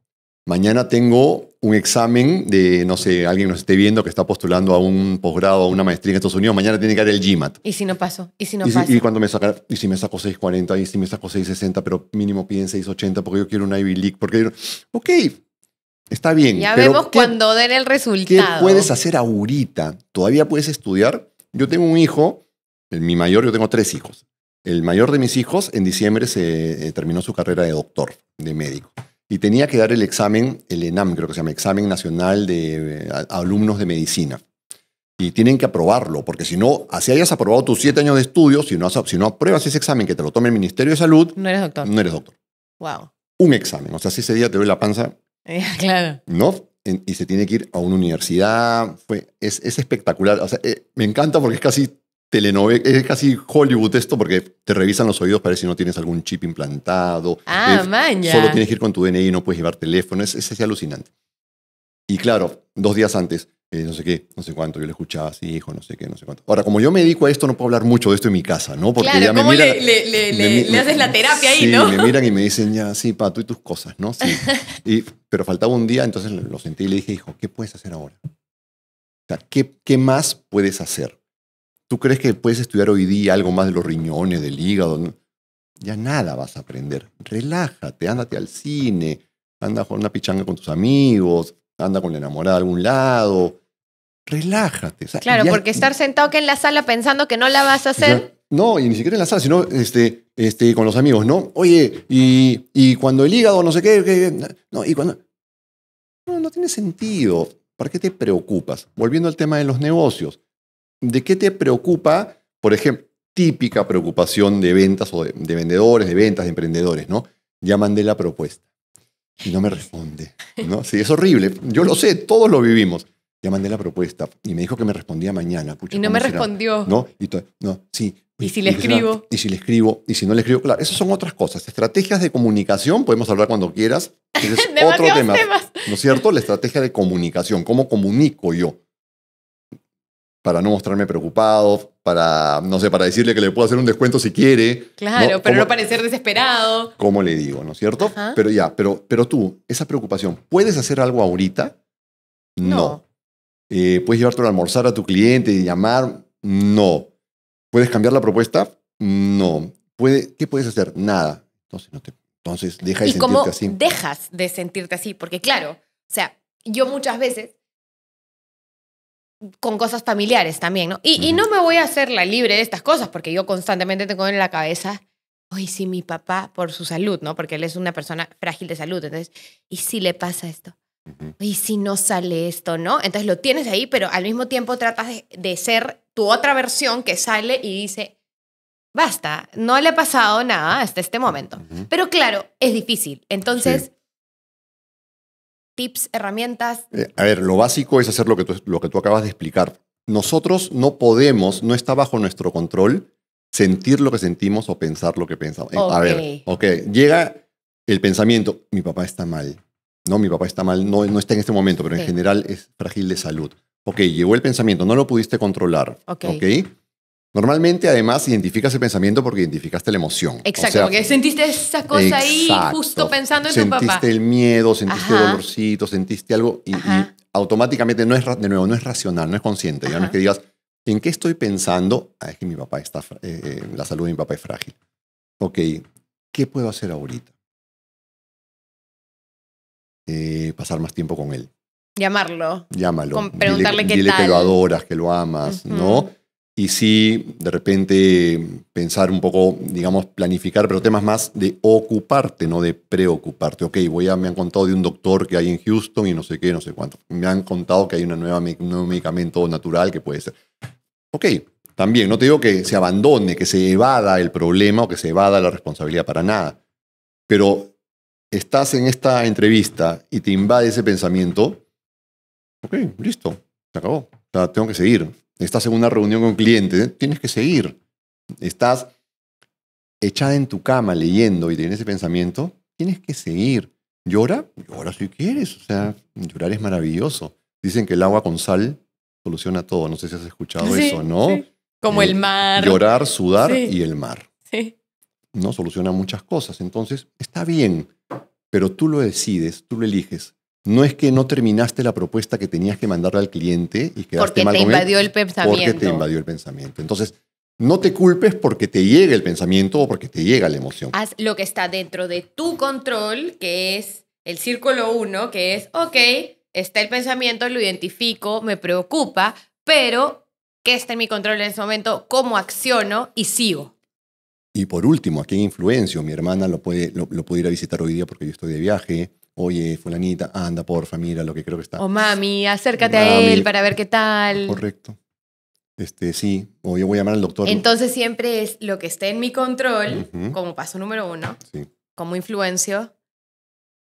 mañana tengo un examen de, no sé, alguien nos esté viendo que está postulando a un posgrado, a una maestría en Estados Unidos, mañana tiene que dar el GMAT. ¿Y si no paso? ¿Y si no paso? ¿Y cuando me saca, ¿Y si me saco 640? ¿Y si me saco 660? Pero mínimo piden 680 porque yo quiero una Ivy League. Porque yo, ok, está bien. Ya vemos cuando den el resultado. ¿Qué puedes hacer ahorita? ¿Todavía puedes estudiar? Yo tengo un hijo, mi mayor, yo tengo tres hijos. El mayor de mis hijos en diciembre se eh, terminó su carrera de doctor, de médico y tenía que dar el examen, el ENAM creo que se llama, Examen Nacional de eh, Alumnos de Medicina. Y tienen que aprobarlo, porque si no, así hayas aprobado tus siete años de estudio, si no, si no apruebas ese examen que te lo tome el Ministerio de Salud, no eres doctor. No eres doctor. Wow. Un examen, o sea, si ese día te ve la panza. Eh, claro. ¿No? y se tiene que ir a una universidad. es, espectacular. O sea, eh, me encanta porque es casi telenovela, es casi Hollywood esto porque te revisan los oídos para ver si no tienes algún chip implantado. Ah, eh, maña. Solo tienes que ir con tu DNI, no puedes llevar teléfono, es, es, alucinante. Y claro, dos días antes, eh, no sé qué, no sé cuánto, yo le escuchaba así, hijo, no sé qué, no sé cuánto. Ahora, como yo me dedico a esto, no puedo hablar mucho de esto en mi casa, ¿no? Porque ya le, haces la terapia ahí, ¿no? me miran y me dicen, ya, sí, pa, tú y tus cosas, ¿no? Sí. pero faltaba un día, entonces lo sentí y le dije, hijo, ¿qué puedes hacer ahora? O sea, qué más puedes hacer? ¿Tú crees que puedes estudiar hoy día algo más de los riñones, del hígado? Ya nada vas a aprender. Relájate, ándate al cine, anda con una pichanga con tus amigos, anda con la enamorada a algún lado. Relájate. claro, porque estar sentado aquí en la sala pensando que no la vas a hacer. no, y ni siquiera en la sala, sino este, este, con los amigos, ¿no? Oye, y, cuando el hígado, no sé qué, no, y cuando. No, no tiene sentido. ¿Para qué te preocupas? Volviendo al tema de los negocios de qué te preocupa, por ejemplo, típica preocupación de ventas o de, vendedores, de ventas, de emprendedores, ¿no? Ya mandé la propuesta y no me responde, ¿no? Sí, es horrible. Yo lo sé, todos lo vivimos. Ya mandé la propuesta y me dijo que me respondía mañana. y no me respondió. No, y no, sí. Y, si le escribo. y si le escribo, y si no le escribo, claro, esas son otras cosas. Estrategias de comunicación, podemos hablar cuando quieras. es otro tema. ¿No es cierto? La estrategia de comunicación, cómo comunico yo para no mostrarme preocupado, para, no sé, para decirle que le puedo hacer un descuento si quiere. Claro, pero no parecer desesperado. ¿Cómo le digo, no es cierto? Pero ya, pero, pero tú, esa preocupación, ¿puedes hacer algo ahorita? No. Eh, ¿Puedes llevarte a almorzar a tu cliente y llamar? No. ¿Puedes cambiar la propuesta? No. ¿Puede, ¿Qué puedes hacer? Nada. Entonces, no te, entonces deja de sentirte así. dejas de sentirte así? Porque claro, o sea, yo muchas veces con cosas familiares también, ¿no? Y, no me voy a hacer la libre de estas cosas, porque yo constantemente tengo en la cabeza, hoy sí, mi papá, por su salud, ¿no? Porque él es una persona frágil de salud, entonces, ¿y si le pasa esto? ¿Y si no sale esto, no? Entonces lo tienes ahí, pero al mismo tiempo tratas de, ser tu otra versión que sale y dice, basta, no le ha pasado nada hasta este momento. Pero claro, es difícil. Entonces tips, herramientas? Eh, a ver, lo básico es hacer lo que, tú, lo que tú acabas de explicar. Nosotros no podemos, no está bajo nuestro control sentir lo que sentimos o pensar lo que pensamos. Eh, a ver, ok, llega el pensamiento, mi papá está mal, no, mi papá está mal, no, no está en este momento, pero en general es frágil de salud. Ok, llegó el pensamiento, no lo pudiste controlar, ok, okay Normalmente, además, identificas el pensamiento porque identificaste la emoción. Exacto, porque sentiste esa cosa ahí justo pensando en tu papá. Sentiste el miedo, sentiste el dolorcito, sentiste algo y, automáticamente no es, de nuevo, no es racional, no es consciente. Ya no es que digas, ¿en qué estoy pensando? Ah, es que mi papá está, eh, eh, la salud de mi papá es frágil. Ok, ¿qué puedo hacer ahorita? Eh, pasar más tiempo con él. Llamarlo. Llámalo. preguntarle que lo adoras, que lo amas, ¿no? y sí de repente pensar un poco, digamos, planificar, pero temas más de ocuparte, no de preocuparte. Ok, voy a, me han contado de un doctor que hay en Houston y no sé qué, no sé cuánto. Me han contado que hay una nueva, un nuevo medicamento natural que puede ser. Ok, también, no te digo que se abandone, que se evada el problema o que se evada la responsabilidad para nada, pero estás en esta entrevista y te invade ese pensamiento, ok, listo, se acabó. O tengo que seguir estás en una reunión con un cliente, tienes que seguir. Estás echada en tu cama leyendo y tienes ese pensamiento, tienes que seguir. Llora, llora si quieres. O sea, llorar es maravilloso. Dicen que el agua con sal soluciona todo. No sé si has escuchado eso, ¿no? Como eh, el mar. Llorar, sudar y el mar. Sí. No soluciona muchas cosas. Entonces, está bien, pero tú lo decides, tú lo eliges. No es que no terminaste la propuesta que tenías que mandarle al cliente y quedaste porque te invadió el pensamiento. Porque te invadió el pensamiento. Entonces, no te culpes porque te llega el pensamiento o porque te llega la emoción. Haz lo que está dentro de tu control, que es el círculo uno, que es, ok, está el pensamiento, lo identifico, me preocupa, pero ¿qué está en mi control en ese momento? ¿Cómo acciono y sigo? Y por último, aquí qué Influencio, mi hermana lo puede, lo puede ir a visitar hoy día porque yo estoy de viaje oye, fulanita, anda, por familia, lo que creo que está. O mami, acércate a él para ver qué tal. Correcto. Este, sí, o yo voy a llamar al doctor. Entonces siempre es lo que esté en mi control, como paso número uno, como influencio,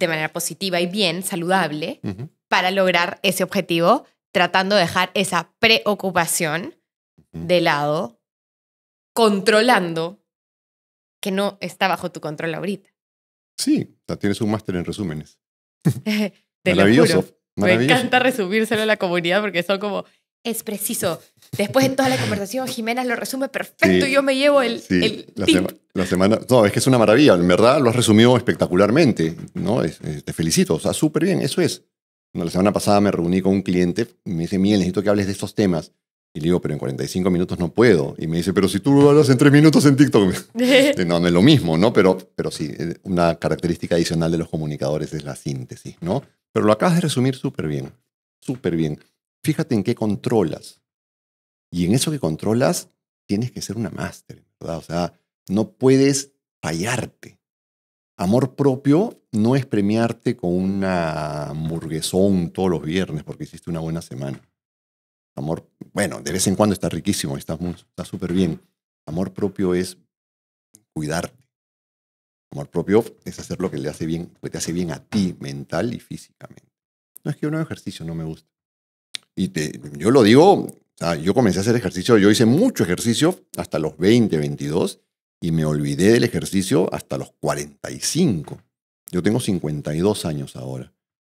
de manera positiva y bien, saludable, para lograr ese objetivo, tratando de dejar esa preocupación de lado, controlando que no está bajo tu control ahorita. Sí, tienes un máster en resúmenes. Maravilloso. Me encanta resumírselo a la comunidad porque son como, es preciso. Después en toda la conversación, Jimena lo resume perfecto y yo me llevo el, la, semana, no, es que es una maravilla. En verdad lo has resumido espectacularmente, ¿no? te felicito, o sea, súper bien, eso es. la semana pasada me reuní con un cliente y me dice, Miguel, necesito que hables de estos temas. Y le digo, pero en 45 minutos no puedo. Y me dice, pero si tú lo hablas en 3 minutos en TikTok. no, no es lo mismo, ¿no? Pero, pero sí, eh, una característica adicional de los comunicadores es la síntesis, ¿no? Pero lo acabas de resumir súper bien, súper bien. Fíjate en qué controlas. Y en eso que controlas, tienes que ser una máster, ¿verdad? O sea, no puedes fallarte. Amor propio no es premiarte con una hamburguesón todos los viernes porque hiciste una buena semana. Amor, bueno, de vez en cuando está riquísimo, está súper bien. Amor propio es cuidarte. Amor propio es hacer lo que le hace bien, te hace bien a ti mental y físicamente. No es que un ejercicio no me gusta. Y te, yo lo digo, yo comencé a hacer ejercicio, yo hice mucho ejercicio hasta los 20, 22 y me olvidé del ejercicio hasta los 45. Yo tengo 52 años ahora.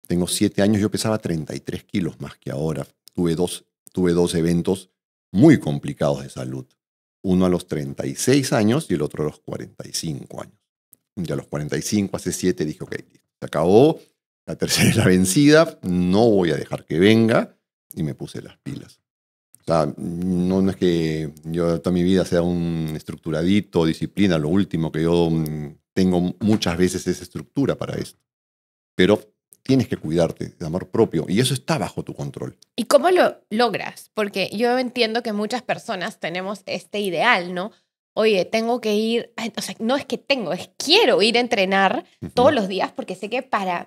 Tengo 7 años, yo pesaba 33 kilos más que ahora. Tuve dos tuve dos eventos muy complicados de salud. Uno a los 36 años y el otro a los 45 años. Y a los 45, hace 7, dije, ok, se acabó, la tercera es la vencida, no voy a dejar que venga. Y me puse las pilas. O sea, no, es que yo toda mi vida sea un estructuradito, disciplina, lo último que yo mm, tengo muchas veces es estructura para esto. Pero tienes que cuidarte, de amor propio, y eso está bajo tu control. ¿Y cómo lo logras? Porque yo entiendo que muchas personas tenemos este ideal, ¿no? Oye, tengo que ir, o sea, no es que tengo, es quiero ir a entrenar todos los días porque sé que para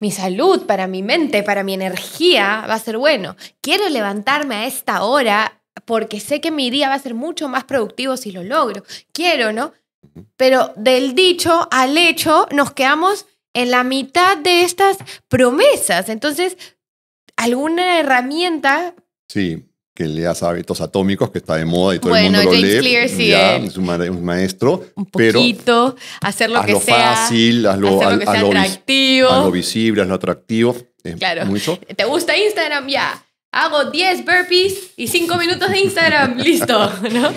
mi salud, para mi mente, para mi energía va a ser bueno. Quiero levantarme a esta hora porque sé que mi día va a ser mucho más productivo si lo logro. Quiero, ¿no? Pero del dicho al hecho nos quedamos en la mitad de estas promesas. Entonces, alguna herramienta. Sí, que leas hábitos atómicos, que está de moda y todo el mundo lo Clear, sí, eh. es un, maestro. Un poquito, pero hacer lo que sea. fácil, hazlo, atractivo. visible, hazlo atractivo. claro. ¿Te gusta Instagram? Ya. Hago 10 burpees y 5 minutos de Instagram. Listo, ¿no?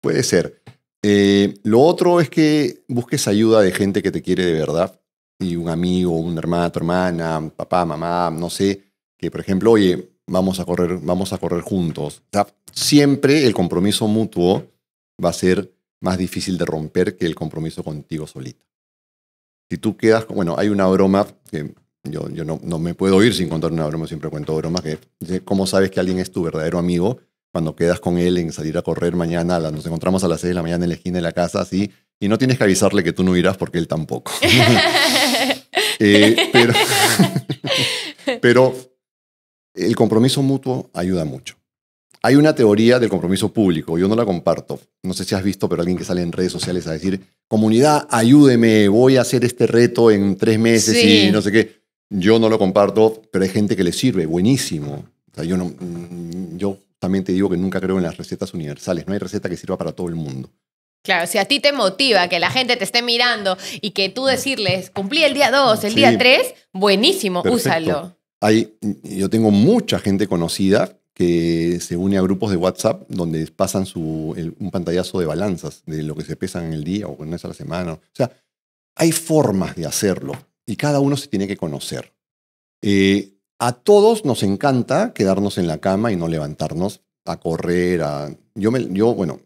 Puede ser. Eh, lo otro es que busques ayuda de gente que te quiere de verdad un amigo, un hermano, tu hermana, papá, mamá, no sé, que por ejemplo, oye, vamos a correr, vamos a correr juntos. siempre el compromiso mutuo va a ser más difícil de romper que el compromiso contigo solito. Si tú quedas, bueno, hay una broma que yo, yo no, no, me puedo ir sin contar una broma, siempre cuento bromas, que ¿cómo sabes que alguien es tu verdadero amigo? Cuando quedas con él en salir a correr mañana, nos encontramos a las seis de la mañana en el esquina de la casa, así, y no tienes que avisarle que tú no irás porque él tampoco. Eh, pero, el compromiso mutuo ayuda mucho. Hay una teoría del compromiso público, yo no la comparto. No sé si has visto, pero alguien que sale en redes sociales a decir, comunidad, ayúdeme, voy a hacer este reto en tres meses y no sé qué. Yo no lo comparto, pero hay gente que le sirve, buenísimo. yo, mm, yo también te digo que nunca creo en las recetas universales, no hay receta que sirva para todo el mundo. Claro, si a ti te motiva que la gente te esté mirando y que tú decirles, cumplí el día 2, el día 3, buenísimo, úsalo. Hay, yo tengo mucha gente conocida que se une a grupos de WhatsApp donde pasan un pantallazo de balanzas de lo que se pesan en el día o en esa la semana. O sea, hay formas de hacerlo y cada uno se tiene que conocer. Eh, a todos nos encanta quedarnos en la cama y no levantarnos a correr, a... Yo, me, yo bueno,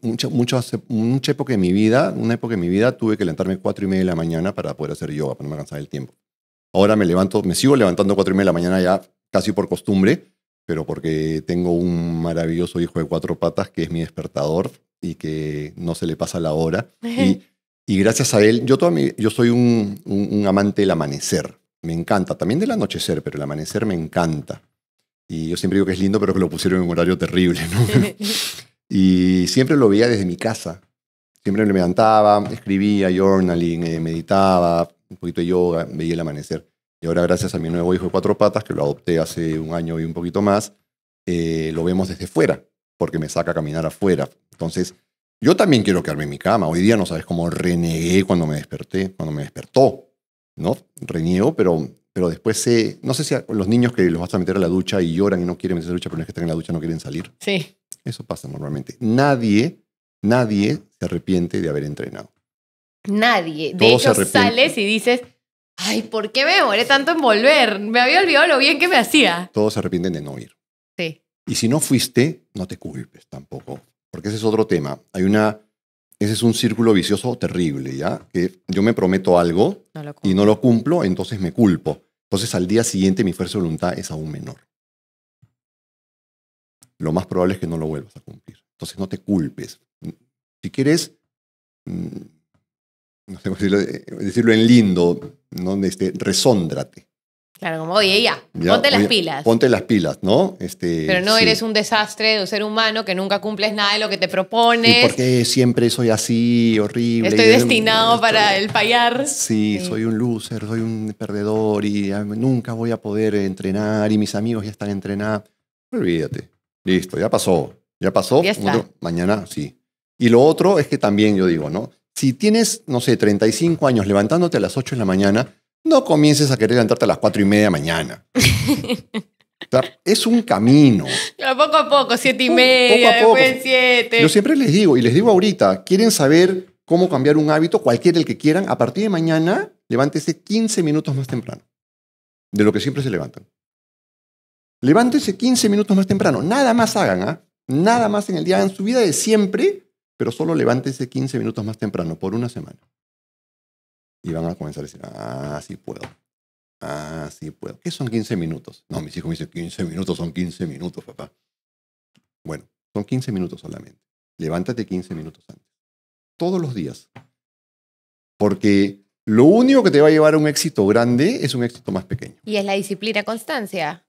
mucha, mucha época de mi vida, una época de mi vida tuve que levantarme cuatro y media de la mañana para poder hacer yoga, para no me cansar del tiempo. Ahora me levanto, me sigo levantando cuatro y media de la mañana ya casi por costumbre, pero porque tengo un maravilloso hijo de cuatro patas que es mi despertador y que no se le pasa la hora. Y, y gracias a él, yo, toda mi, yo soy un, un, amante del amanecer. Me encanta, también del anochecer, pero el amanecer me encanta. Y yo siempre digo que es lindo, pero que lo pusieron en un horario terrible, ¿no? Y siempre lo veía desde mi casa. Siempre me levantaba, escribía, journaling, eh, meditaba, un poquito de yoga, veía el amanecer. Y ahora, gracias a mi nuevo hijo de cuatro patas, que lo adopté hace un año y un poquito más, eh, lo vemos desde fuera, porque me saca a caminar afuera. Entonces, yo también quiero quedarme en mi cama. Hoy día no sabes cómo renegué cuando me desperté, cuando me despertó, ¿no? Reniego, pero, pero después sé, no sé si a los niños que los vas a meter a la ducha y lloran y no quieren meterse a la ducha, pero los que están en la ducha, no quieren salir. Sí. Eso pasa normalmente. Nadie, nadie se arrepiente de haber entrenado. Nadie. de hecho, sales y dices, ay, ¿por qué me demoré tanto en volver? Me había olvidado lo bien que me hacía. Todos se arrepienten de no ir. Sí. Y si no fuiste, no te culpes tampoco, porque ese es otro tema. Hay una, ese es un círculo vicioso terrible, ¿ya? Que yo me prometo algo y no lo cumplo, entonces me culpo. Entonces al día siguiente mi fuerza de voluntad es aún menor lo más probable es que no lo vuelvas a cumplir. Entonces no te culpes. Si quieres, mm, no sé eh, decirlo, en lindo, ¿no? este, resóndrate. Claro, como, oye, ya, ponte las pilas. Ponte las pilas, ¿no? Este, Pero no eres un desastre de un ser humano que nunca cumples nada de lo que te propones. Porque siempre soy así, horrible? Estoy destinado para el fallar. Sí, soy un loser, soy un perdedor y nunca voy a poder entrenar y mis amigos ya están entrenados. Olvídate. Listo, ya pasó. Ya pasó. Mañana sí. Y lo otro es que también yo digo, ¿no? Si tienes, no sé, 35 años levantándote a las 8 de la mañana, no comiences a querer levantarte a las 4 y media mañana. es un camino. poco a poco, 7 y media, Yo siempre les digo, y les digo ahorita, quieren saber cómo cambiar un hábito, cualquiera el que quieran, a partir de mañana, levántese 15 minutos más temprano de lo que siempre se levantan. Levántese 15 minutos más temprano. Nada más hagan, ¿ah? Nada más en el día. en su vida de siempre, pero solo levántese 15 minutos más temprano por una semana. Y van a comenzar a decir, ah, sí puedo. Ah, sí puedo. ¿Qué son 15 minutos? No, mis hijos me dicen, 15 minutos son 15 minutos, papá. Bueno, son 15 minutos solamente. Levántate 15 minutos antes. Todos los días. Porque lo único que te va a llevar a un éxito grande es un éxito más pequeño. Y es la disciplina, constancia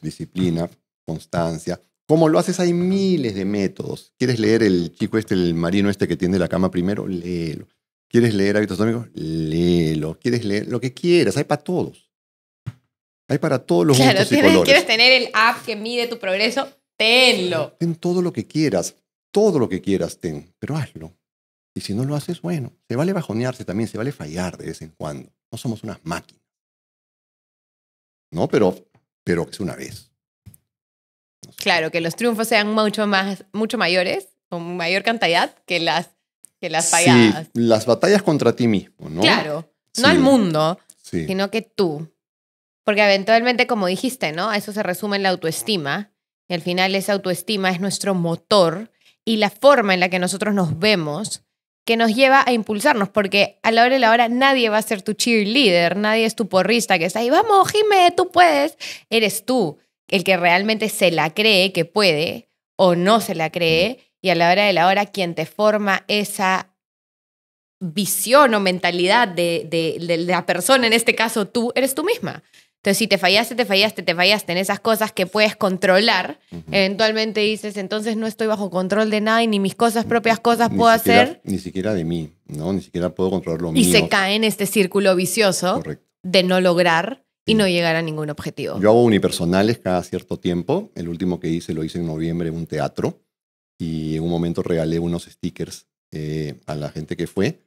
disciplina, constancia. Como lo haces, hay miles de métodos. ¿Quieres leer el chico este, el marino este que tiene la cama primero? Léelo. ¿Quieres leer hábitos atómicos? Léelo. ¿Quieres leer lo que quieras? Hay para todos. Hay para todos los claro, y colores. ¿Quieres tener el app que mide tu progreso? Tenlo. Ten todo lo que quieras. Todo lo que quieras, ten. Pero hazlo. Y si no lo haces, bueno, se vale bajonearse también, se vale fallar de vez en cuando. No somos unas máquinas. ¿No? Pero pero es una vez. Claro, que los triunfos sean mucho, más, mucho mayores con mayor cantidad que las, que las falladas. Sí, las batallas contra ti mismo, ¿no? Claro, no al mundo, sino que tú. Porque eventualmente, como dijiste, ¿no? A eso se resume en la autoestima. Y al final esa autoestima es nuestro motor y la forma en la que nosotros nos vemos que nos lleva a impulsarnos, porque a la hora de la hora nadie va a ser tu cheerleader, nadie es tu porrista que está ahí, vamos, Jimé, tú puedes. Eres tú el que realmente se la cree que puede o no se la cree, y a la hora de la hora quien te forma esa visión o mentalidad de, de la persona, en este caso tú, eres tú misma. Entonces, si te fallaste, te fallaste, te fallaste en esas cosas que puedes controlar, eventualmente dices, entonces no estoy bajo control de nada y ni mis cosas propias cosas puedo hacer. Ni siquiera de mí, ¿no? Ni siquiera puedo controlar lo y mío. Y se cae en este círculo vicioso de no lograr y no llegar a ningún objetivo. Yo hago unipersonales cada cierto tiempo. El último que hice lo hice en noviembre en un teatro y en un momento regalé unos stickers eh, a la gente que fue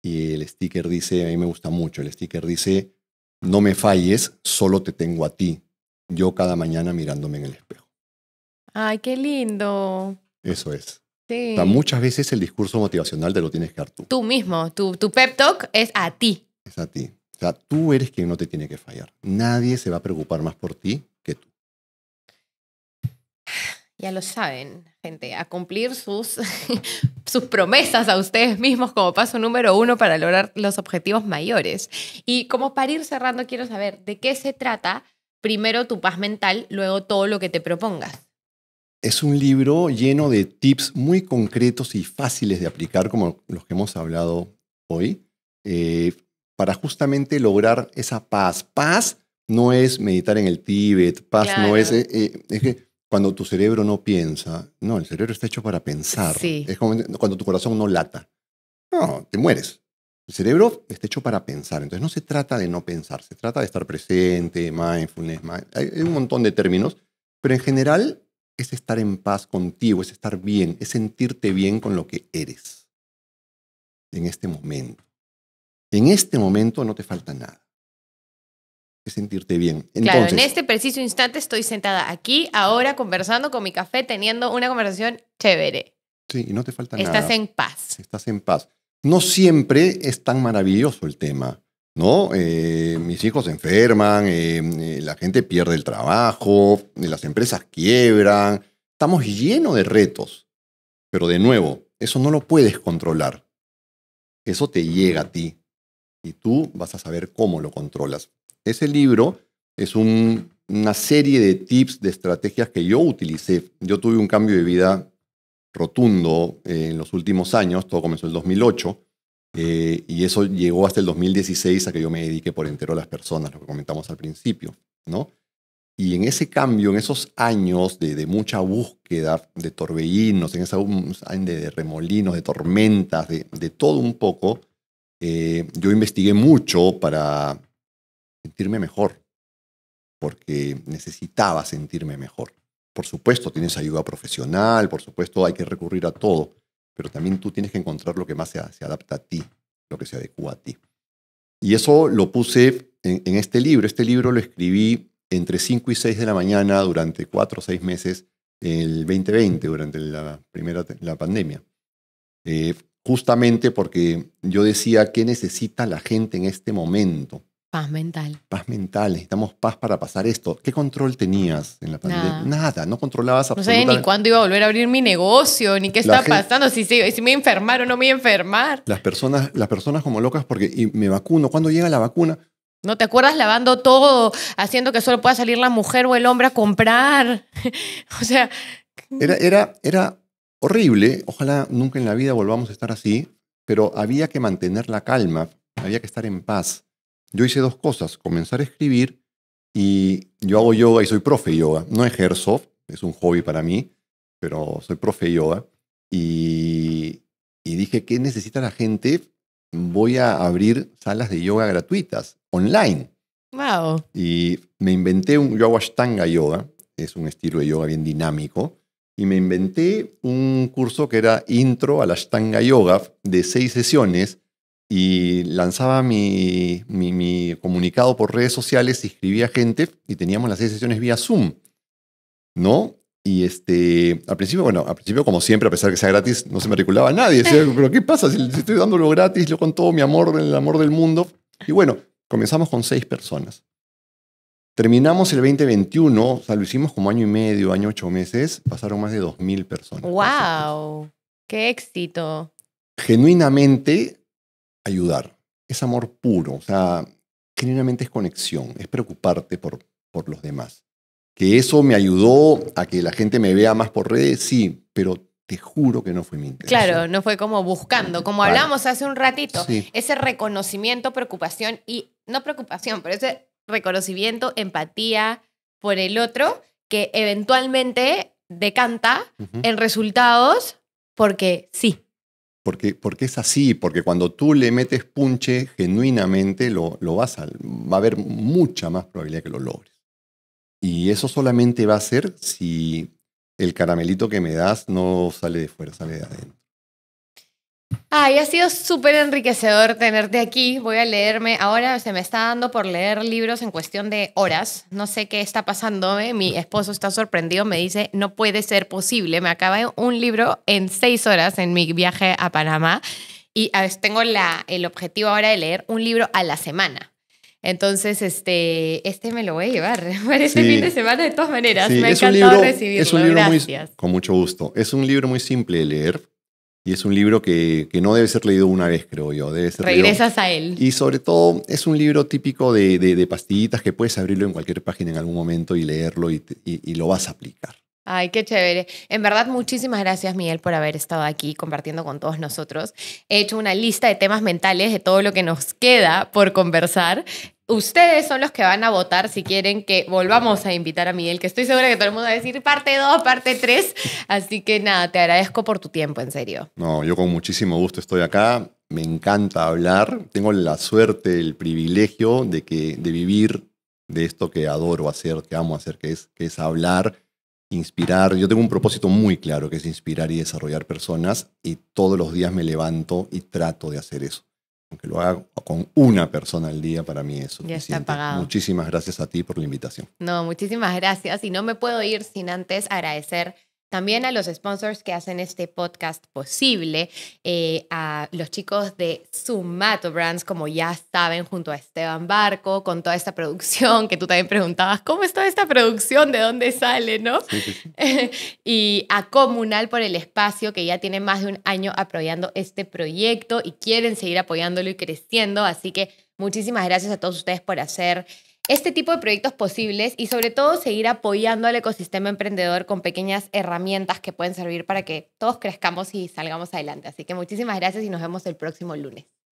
y el sticker dice, a mí me gusta mucho, el sticker dice, no me falles, solo te tengo a ti. Yo cada mañana mirándome en el espejo. Ay, qué lindo. Eso es. muchas veces el discurso motivacional te lo tienes que dar tú. Tú mismo, tu, tu pep talk es a ti. Es a ti. O sea, tú eres quien no te tiene que fallar. Nadie se va a preocupar más por ti que tú. Ya lo saben gente, a cumplir sus, sus promesas a ustedes mismos como paso número uno para lograr los objetivos mayores. Y como para ir cerrando, quiero saber de qué se trata primero tu paz mental, luego todo lo que te propongas. Es un libro lleno de tips muy concretos y fáciles de aplicar, como los que hemos hablado hoy, eh, para justamente lograr esa paz. Paz no es meditar en el Tíbet, paz no es... Eh, eh, cuando tu cerebro no piensa, no, el cerebro está hecho para pensar. Es como cuando tu corazón no lata. No, te mueres. El cerebro está hecho para pensar. Entonces no se trata de no pensar, se trata de estar presente, mindfulness. Hay un montón de términos, pero en general es estar en paz contigo, es estar bien, es sentirte bien con lo que eres en este momento. En este momento no te falta nada que sentirte bien. claro, en este preciso instante estoy sentada aquí, ahora conversando con mi café, teniendo una conversación chévere. Sí, y no te falta nada. Estás en paz. Estás en paz. No siempre es tan maravilloso el tema, ¿no? Eh, mis hijos se enferman, eh, eh, la gente pierde el trabajo, las empresas quiebran. Estamos llenos de retos. Pero de nuevo, eso no lo puedes controlar. Eso te llega a ti y tú vas a saber cómo lo controlas. Ese libro es una serie de tips, de estrategias que yo utilicé. Yo tuve un cambio de vida rotundo eh, en los últimos años, todo comenzó en el 2008, eh, y eso llegó hasta el 2016 a que yo me dediqué por entero a las personas, lo que comentamos al principio, ¿no? Y en ese cambio, en esos años de, mucha búsqueda, de torbellinos, en esa, de, de remolinos, de tormentas, de, todo un poco, eh, yo investigué mucho para sentirme mejor, porque necesitaba sentirme mejor. Por supuesto, tienes ayuda profesional, por supuesto, hay que recurrir a todo, pero también tú tienes que encontrar lo que más se, adapta a ti, lo que se adecua a ti. Y eso lo puse en, este libro. Este libro lo escribí entre 5 y 6 de la mañana durante 4 o 6 meses el 2020, durante la primera la pandemia. Eh, justamente porque yo decía qué necesita la gente en este momento. Paz mental. Paz mental, necesitamos paz para pasar esto. ¿Qué control tenías en la pandemia? Nada, no controlabas absolutamente. No sé ni cuándo iba a volver a abrir mi negocio, ni qué estaba está pasando, si, si, si me enfermar o no me iba a enfermar. Las personas, las personas como locas porque y me vacuno, ¿cuándo llega la vacuna? ¿No te acuerdas lavando todo, haciendo que solo pueda salir la mujer o el hombre a comprar? o sea... Era, era, era horrible, ojalá nunca en la vida volvamos a estar así, pero había que mantener la calma, había que estar en paz yo hice dos cosas, comenzar a escribir y yo hago yoga y soy profe de yoga. No ejerzo, es un hobby para mí, pero soy profe de yoga. Y, dije, ¿qué necesita la gente? Voy a abrir salas de yoga gratuitas, online. Wow. Y me inventé un, yo hago Ashtanga Yoga, es un estilo de yoga bien dinámico, y me inventé un curso que era intro a la Ashtanga Yoga de seis sesiones y lanzaba mi, comunicado por redes sociales, escribía gente y teníamos las seis sesiones vía Zoom, ¿no? Y este, al principio, bueno, al principio como siempre, a pesar de que sea gratis, no se matriculaba nadie. Pero ¿qué pasa? Si, estoy dándolo gratis, yo con todo mi amor, el amor del mundo. Y bueno, comenzamos con seis personas. Terminamos el 2021, o sea, lo hicimos como año y medio, año ocho meses, pasaron más de dos mil personas. ¡Wow! ¡Qué éxito! Genuinamente ayudar. Es amor puro, o sea, genuinamente es conexión, es preocuparte por, por los demás. Que eso me ayudó a que la gente me vea más por redes, sí, pero te juro que no fue mi intención. Claro, no fue como buscando, como hablamos hace un ratito, ese reconocimiento, preocupación y, no preocupación, pero ese reconocimiento, empatía por el otro, que eventualmente decanta en resultados porque sí. Porque, es así, porque cuando tú le metes punche genuinamente, lo, vas a, va a haber mucha más probabilidad que lo logres. Y eso solamente va a ser si el caramelito que me das no sale de fuera, sale de adentro. Ay, ha sido súper enriquecedor tenerte aquí. Voy a leerme. Ahora se me está dando por leer libros en cuestión de horas. No sé qué está pasándome. Eh, mi esposo está sorprendido. Me dice, no puede ser posible. Me acaba un libro en seis horas en mi viaje a Panamá. Y a veces tengo la, el objetivo ahora de leer un libro a la semana. Entonces, este, este me lo voy a llevar para este fin de semana de todas maneras. Me ha encantado recibirlo. libro, con mucho gusto. Es un libro muy simple de leer y es un libro que, que, no debe ser leído una vez, creo yo. Regresas a él. Y sobre todo es un libro típico de, pastillitas que puedes abrirlo en cualquier página en algún momento y leerlo y lo vas a aplicar. Ay, qué chévere. En verdad, muchísimas gracias, Miguel, por haber estado aquí compartiendo con todos nosotros. He hecho una lista de temas mentales de todo lo que nos queda por conversar. Ustedes son los que van a votar si quieren que volvamos a invitar a Miguel, que estoy segura que todo el mundo va a decir parte 2, parte 3. Así que nada, te agradezco por tu tiempo, en serio. No, yo con muchísimo gusto estoy acá. Me encanta hablar. Tengo la suerte, el privilegio de, que, de vivir de esto que adoro hacer, que amo hacer, que es, que es hablar inspirar. Yo tengo un propósito muy claro que es inspirar y desarrollar personas y todos los días me levanto y trato de hacer eso. Aunque lo haga con una persona al día, para mí eso. Ya está Muchísimas gracias a ti por la invitación. No, muchísimas gracias. Y no me puedo ir sin antes agradecer también a los sponsors que hacen este podcast posible, eh, a los chicos de Sumato Brands, como ya saben, junto a Esteban Barco, con toda esta producción que tú también preguntabas, ¿cómo está esta producción? ¿De dónde sale? ¿No? y a Comunal por el espacio, que ya tiene más de un año apoyando este proyecto y quieren seguir apoyándolo y creciendo. Así que muchísimas gracias a todos ustedes por hacer este tipo de proyectos posibles y sobre todo seguir apoyando al ecosistema emprendedor con pequeñas herramientas que pueden servir para que todos crezcamos y salgamos adelante. Así que muchísimas gracias y nos vemos el próximo lunes.